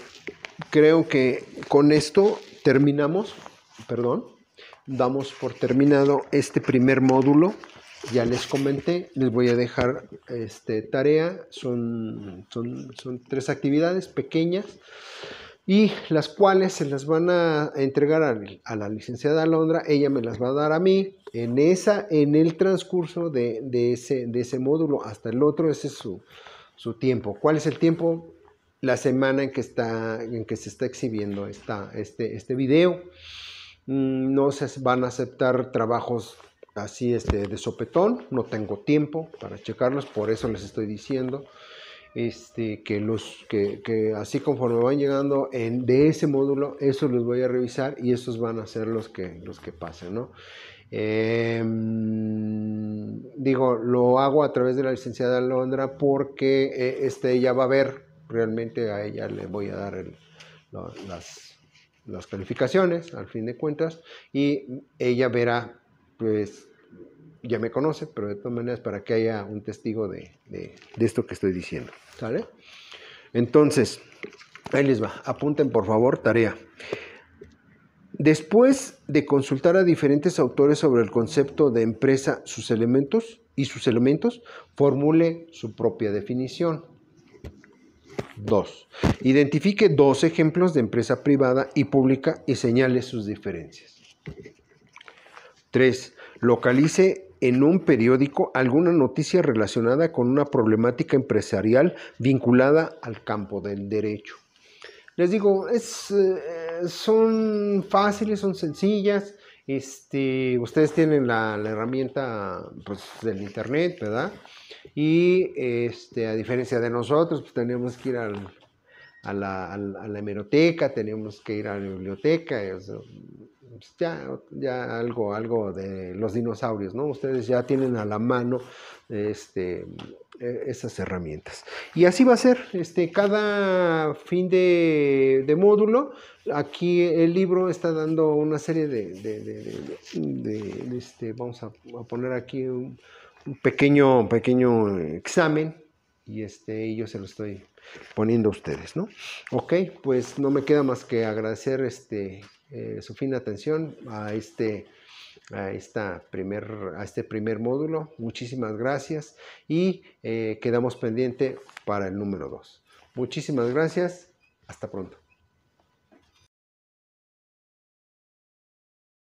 creo que con esto terminamos, perdón, damos por terminado este primer módulo. Ya les comenté, les voy a dejar este, tarea, son, son, son tres actividades pequeñas y las cuales se las van a entregar a, la licenciada Alondra, ella me las va a dar a mí en, esa, en el transcurso de, ese, de ese, módulo hasta el otro, ese es su, tiempo. ¿Cuál es el tiempo? La semana en que, está, en que se está exhibiendo esta, este, este video. Mm, no se van a aceptar trabajos así este, de sopetón, no tengo tiempo para checarlos, por eso les estoy diciendo. Este, que, los, que, así conforme van llegando en, de ese módulo, esos los voy a revisar y esos van a ser los que, los que pasen, ¿no? Em, digo, lo hago a través de la licenciada Londra porque eh, este, ella va a ver, realmente a ella le voy a dar las, las calificaciones, al fin de cuentas, y ella verá, pues, ya me conoce, pero de todas maneras para que haya un testigo de, esto que estoy diciendo. Entonces, ahí les va. Apunten por favor, tarea. Después de consultar a diferentes autores sobre el concepto de empresa, sus elementos y sus elementos, formule su propia definición. dos Identifique dos ejemplos de empresa privada y pública y señale sus diferencias. tres, Localice en un periódico alguna noticia relacionada con una problemática empresarial vinculada al campo del derecho. Les digo, es, eh, son fáciles, son sencillas. Este, ustedes tienen la, herramienta pues, del internet, ¿verdad? Y este, a diferencia de nosotros, pues, tenemos que ir a, la, hemeroteca, tenemos que ir a la biblioteca. Pues, ya, algo, algo de los dinosaurios, ¿no? Ustedes ya tienen a la mano este, e, esas herramientas. Y así va a ser, este, cada fin de, módulo, aquí el libro está dando una serie de, este, vamos a, poner aquí un, pequeño, pequeño examen y este, yo se lo estoy poniendo a ustedes, ¿no? Ok, pues no me queda más que agradecer este, eh, su fina atención a este, a, esta primer, a este primer módulo. Muchísimas gracias y eh, quedamos pendiente para el número 2. Muchísimas gracias. Hasta pronto.